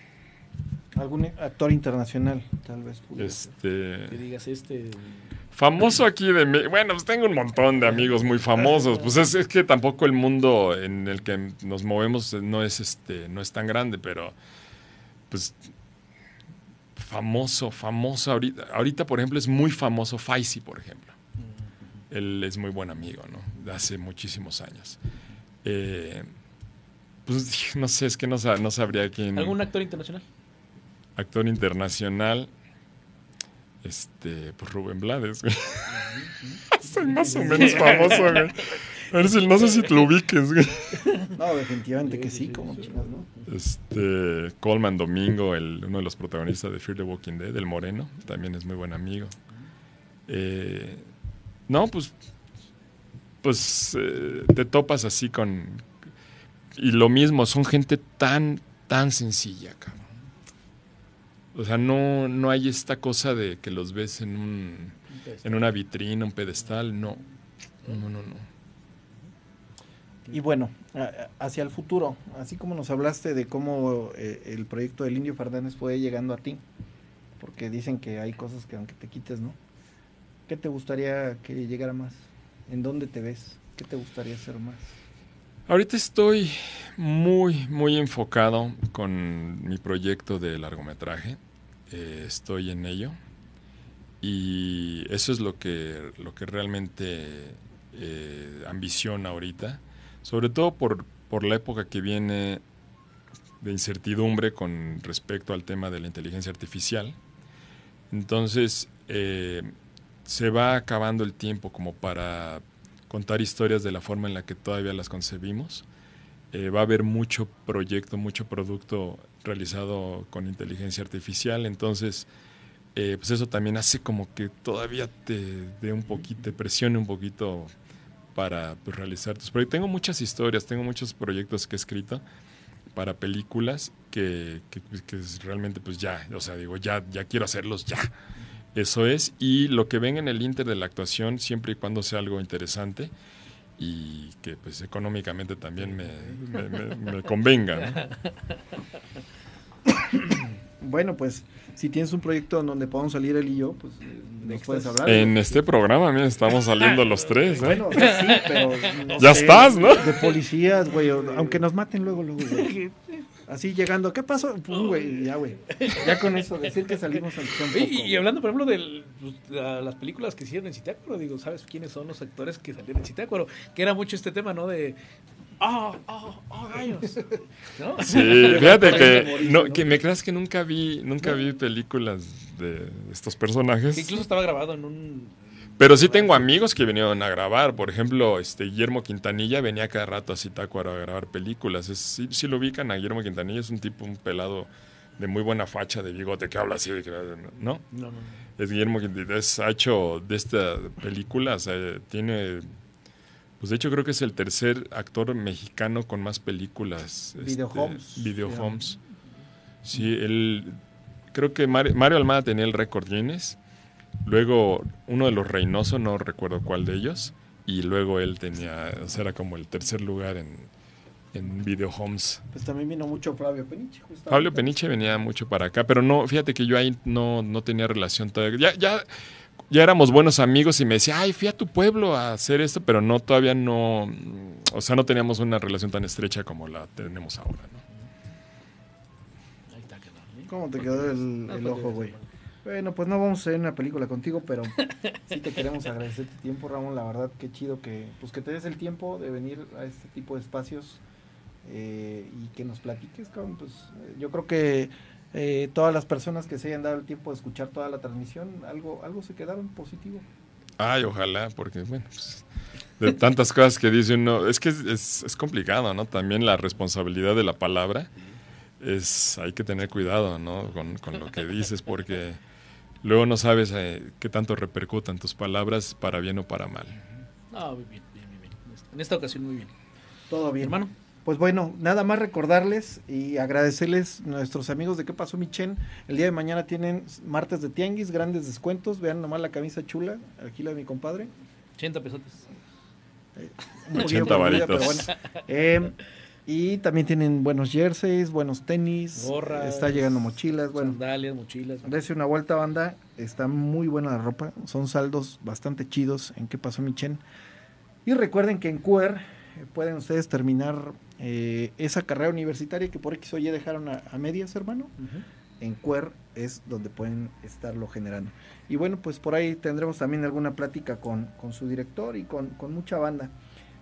Algún actor internacional, tal vez. Este. Que digas este. Famoso aquí de Bueno, pues tengo un montón de amigos muy famosos. Pues es, que tampoco el mundo en el que nos movemos no es este, no es tan grande, pero pues famoso, famoso ahorita. Ahorita, por ejemplo, es muy famoso Faisy, por ejemplo. Mm. Él es muy buen amigo, ¿no? De hace muchísimos años. Eh, pues no sé, es que no, no sabría quién. ¿Algún actor internacional? Actor internacional. Este, pues Rubén Blades, güey. Soy más o menos famoso, güey. A si, no sé si te lo ubiques, güey. No, definitivamente que sí, como chicas, ¿no? Este, Colman Domingo, el, uno de los protagonistas de Fear the Walking Dead, el moreno, también es muy buen amigo. Eh, no, pues, pues eh, te topas así con, y lo mismo, son gente tan, tan sencilla, cabrón. O sea, no, no hay esta cosa de que los ves en, un, en una vitrina, un pedestal, no. No, no, no. Y bueno, hacia el futuro, así como nos hablaste de cómo eh, el proyecto del Indio Fernández fue llegando a ti, porque dicen que hay cosas que aunque te quites, ¿no? ¿Qué te gustaría que llegara más? ¿En dónde te ves? ¿Qué te gustaría hacer más? Ahorita estoy muy, muy enfocado con mi proyecto de largometraje. Eh, estoy en ello. Y eso es lo que, lo que realmente eh, ambiciona ahorita. Sobre todo por, la época que viene de incertidumbre con respecto al tema de la inteligencia artificial. Entonces, eh, se va acabando el tiempo como para contar historias de la forma en la que todavía las concebimos. Eh, va a haber mucho proyecto, mucho producto realizado con inteligencia artificial, entonces eh, pues eso también hace como que todavía te dé un poquito, presione un poquito para pues, realizar tus proyectos. Tengo muchas historias, tengo muchos proyectos que he escrito para películas que, pues, realmente pues ya, o sea, digo, ya, ya quiero hacerlos ya. Eso es, y lo que ven en el Inter de la actuación, siempre y cuando sea algo interesante y que pues económicamente también me, convenga. Bueno, pues si tienes un proyecto en donde podamos salir él y yo, pues eh, nos puedes hablar. En este programa, también estamos saliendo los tres, ¿eh? Bueno, pues sí, pero... ya estás, ¿no? De policías, güey, aunque nos maten luego, luego, Así llegando, ¿qué pasó? Pum, güey, ya, güey. Ya con eso, decir que salimos al Y, hablando, por ejemplo, de pues, las películas que hicieron en Citácuaro, digo, ¿sabes quiénes son los actores que salieron en Citácuaro? Que era mucho este tema, ¿no? De, oh, ah, oh, ah, oh, ah, gallos! ¿No? Sí, fíjate que, no, que me creas que nunca vi, nunca vi películas de estos personajes. incluso estaba grabado en un pero sí tengo amigos que vinieron a grabar. Por ejemplo, este Guillermo Quintanilla venía cada rato a Zitácuaro a grabar películas. Si lo ubican a Guillermo Quintanilla, es un tipo, un pelado de muy buena facha, de bigote, que habla así, de, ¿no? No, no. Es Guillermo Quintanilla, es, ha hecho de estas películas, tiene... Pues de hecho creo que es el tercer actor mexicano con más películas. Video este, Video Sí, él... Creo que Mario, Mario Almada tenía el récord Guinness Luego, uno de los Reynoso, no recuerdo cuál de ellos. Y luego él tenía, o sea, era como el tercer lugar en, en Video Homes. Pues también vino mucho Flavio Peniche. Justamente. Flavio Peniche venía mucho para acá, pero no, fíjate que yo ahí no, tenía relación todavía. Ya, ya, éramos buenos amigos y me decía, ay, fui a tu pueblo a hacer esto, pero no, todavía no, o sea, no teníamos una relación tan estrecha como la tenemos ahora, ¿no? ¿eh? ¿Cómo te quedó el, el pues, ojo, güey? Bueno, pues no vamos a hacer una película contigo, pero sí te queremos agradecer tu tiempo, Ramón. La verdad, qué chido que, pues, que te des el tiempo de venir a este tipo de espacios eh, y que nos platiques, pues, eh, yo creo que eh, todas las personas que se hayan dado el tiempo de escuchar toda la transmisión, algo, algo se quedaron positivo. Ay, ojalá, porque bueno, pues, de tantas cosas que dice uno, es que es, complicado, ¿no? También la responsabilidad de la palabra es, hay que tener cuidado, ¿no? con lo que dices, porque Luego no sabes eh, qué tanto repercutan tus palabras para bien o para mal. Ah, muy bien, bien, bien, En esta ocasión muy bien. Todo bien. Hermano. Pues bueno, nada más recordarles y agradecerles nuestros amigos de ¿Qué pasó, Michen? El día de mañana tienen martes de tianguis, grandes descuentos. Vean nomás la camisa chula, aquí la de mi compadre. 80 pesos 80 varitos. Bueno. Eh, y también tienen buenos jerseys, buenos tenis. Gorras. Está llegando mochilas. Bueno, sandalias, mochilas. Dese una vuelta, banda. Está muy buena la ropa. Son saldos bastante chidos. ¿En qué pasó, Michen? Y recuerden que en QR eh, pueden ustedes terminar eh, esa carrera universitaria que por X ya dejaron a, medias, hermano. En QR es donde pueden estarlo generando. Y bueno, pues por ahí tendremos también alguna plática con, su director y con, con mucha banda.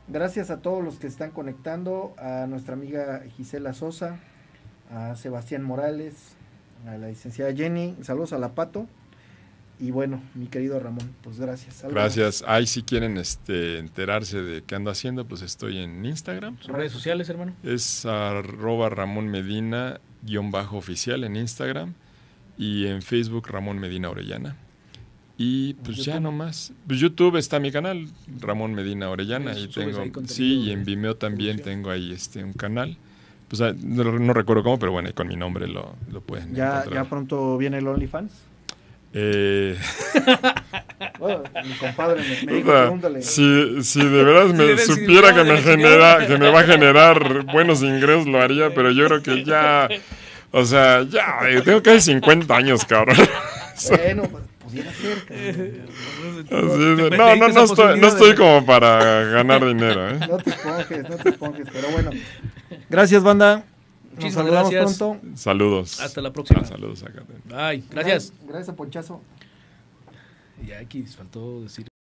Gracias a todos los que están conectando, a nuestra amiga Gisela Sosa, a Sebastián Morales, a la licenciada Jenny, saludos a la Pato. Y bueno, mi querido Ramón, pues gracias. Gracias. Ahí si quieren este, enterarse de qué ando haciendo, pues estoy en Instagram. Redes sociales, hermano. Es arroba Ramón Medina, oficial en Instagram. Y en Facebook, Ramón Medina Orellana. Y pues ya nomás. Pues YouTube está mi canal, Ramón Medina Orellana. Pues, y tengo, sí, y en Vimeo también tengo ahí este un canal. Pues, ah, no, recuerdo cómo, pero bueno, con mi nombre lo, pueden ¿Ya, encontrar. ¿Ya pronto viene el OnlyFans? Eh... mi compadre me, si, si, de verdad me supiera que me, genera, que me va a generar buenos ingresos, lo haría, pero yo creo que ya... O sea, ya, eh, tengo casi 50 años, cabrón. Bueno, pues, no, no, no estoy, no estoy como para ganar dinero. ¿eh? No te ponjes, no te pero bueno. Gracias, banda. Nos saludamos pronto. Saludos. Hasta la próxima. Ah, saludos, acá. Gracias. Gracias, Ponchazo. Y aquí faltó decir.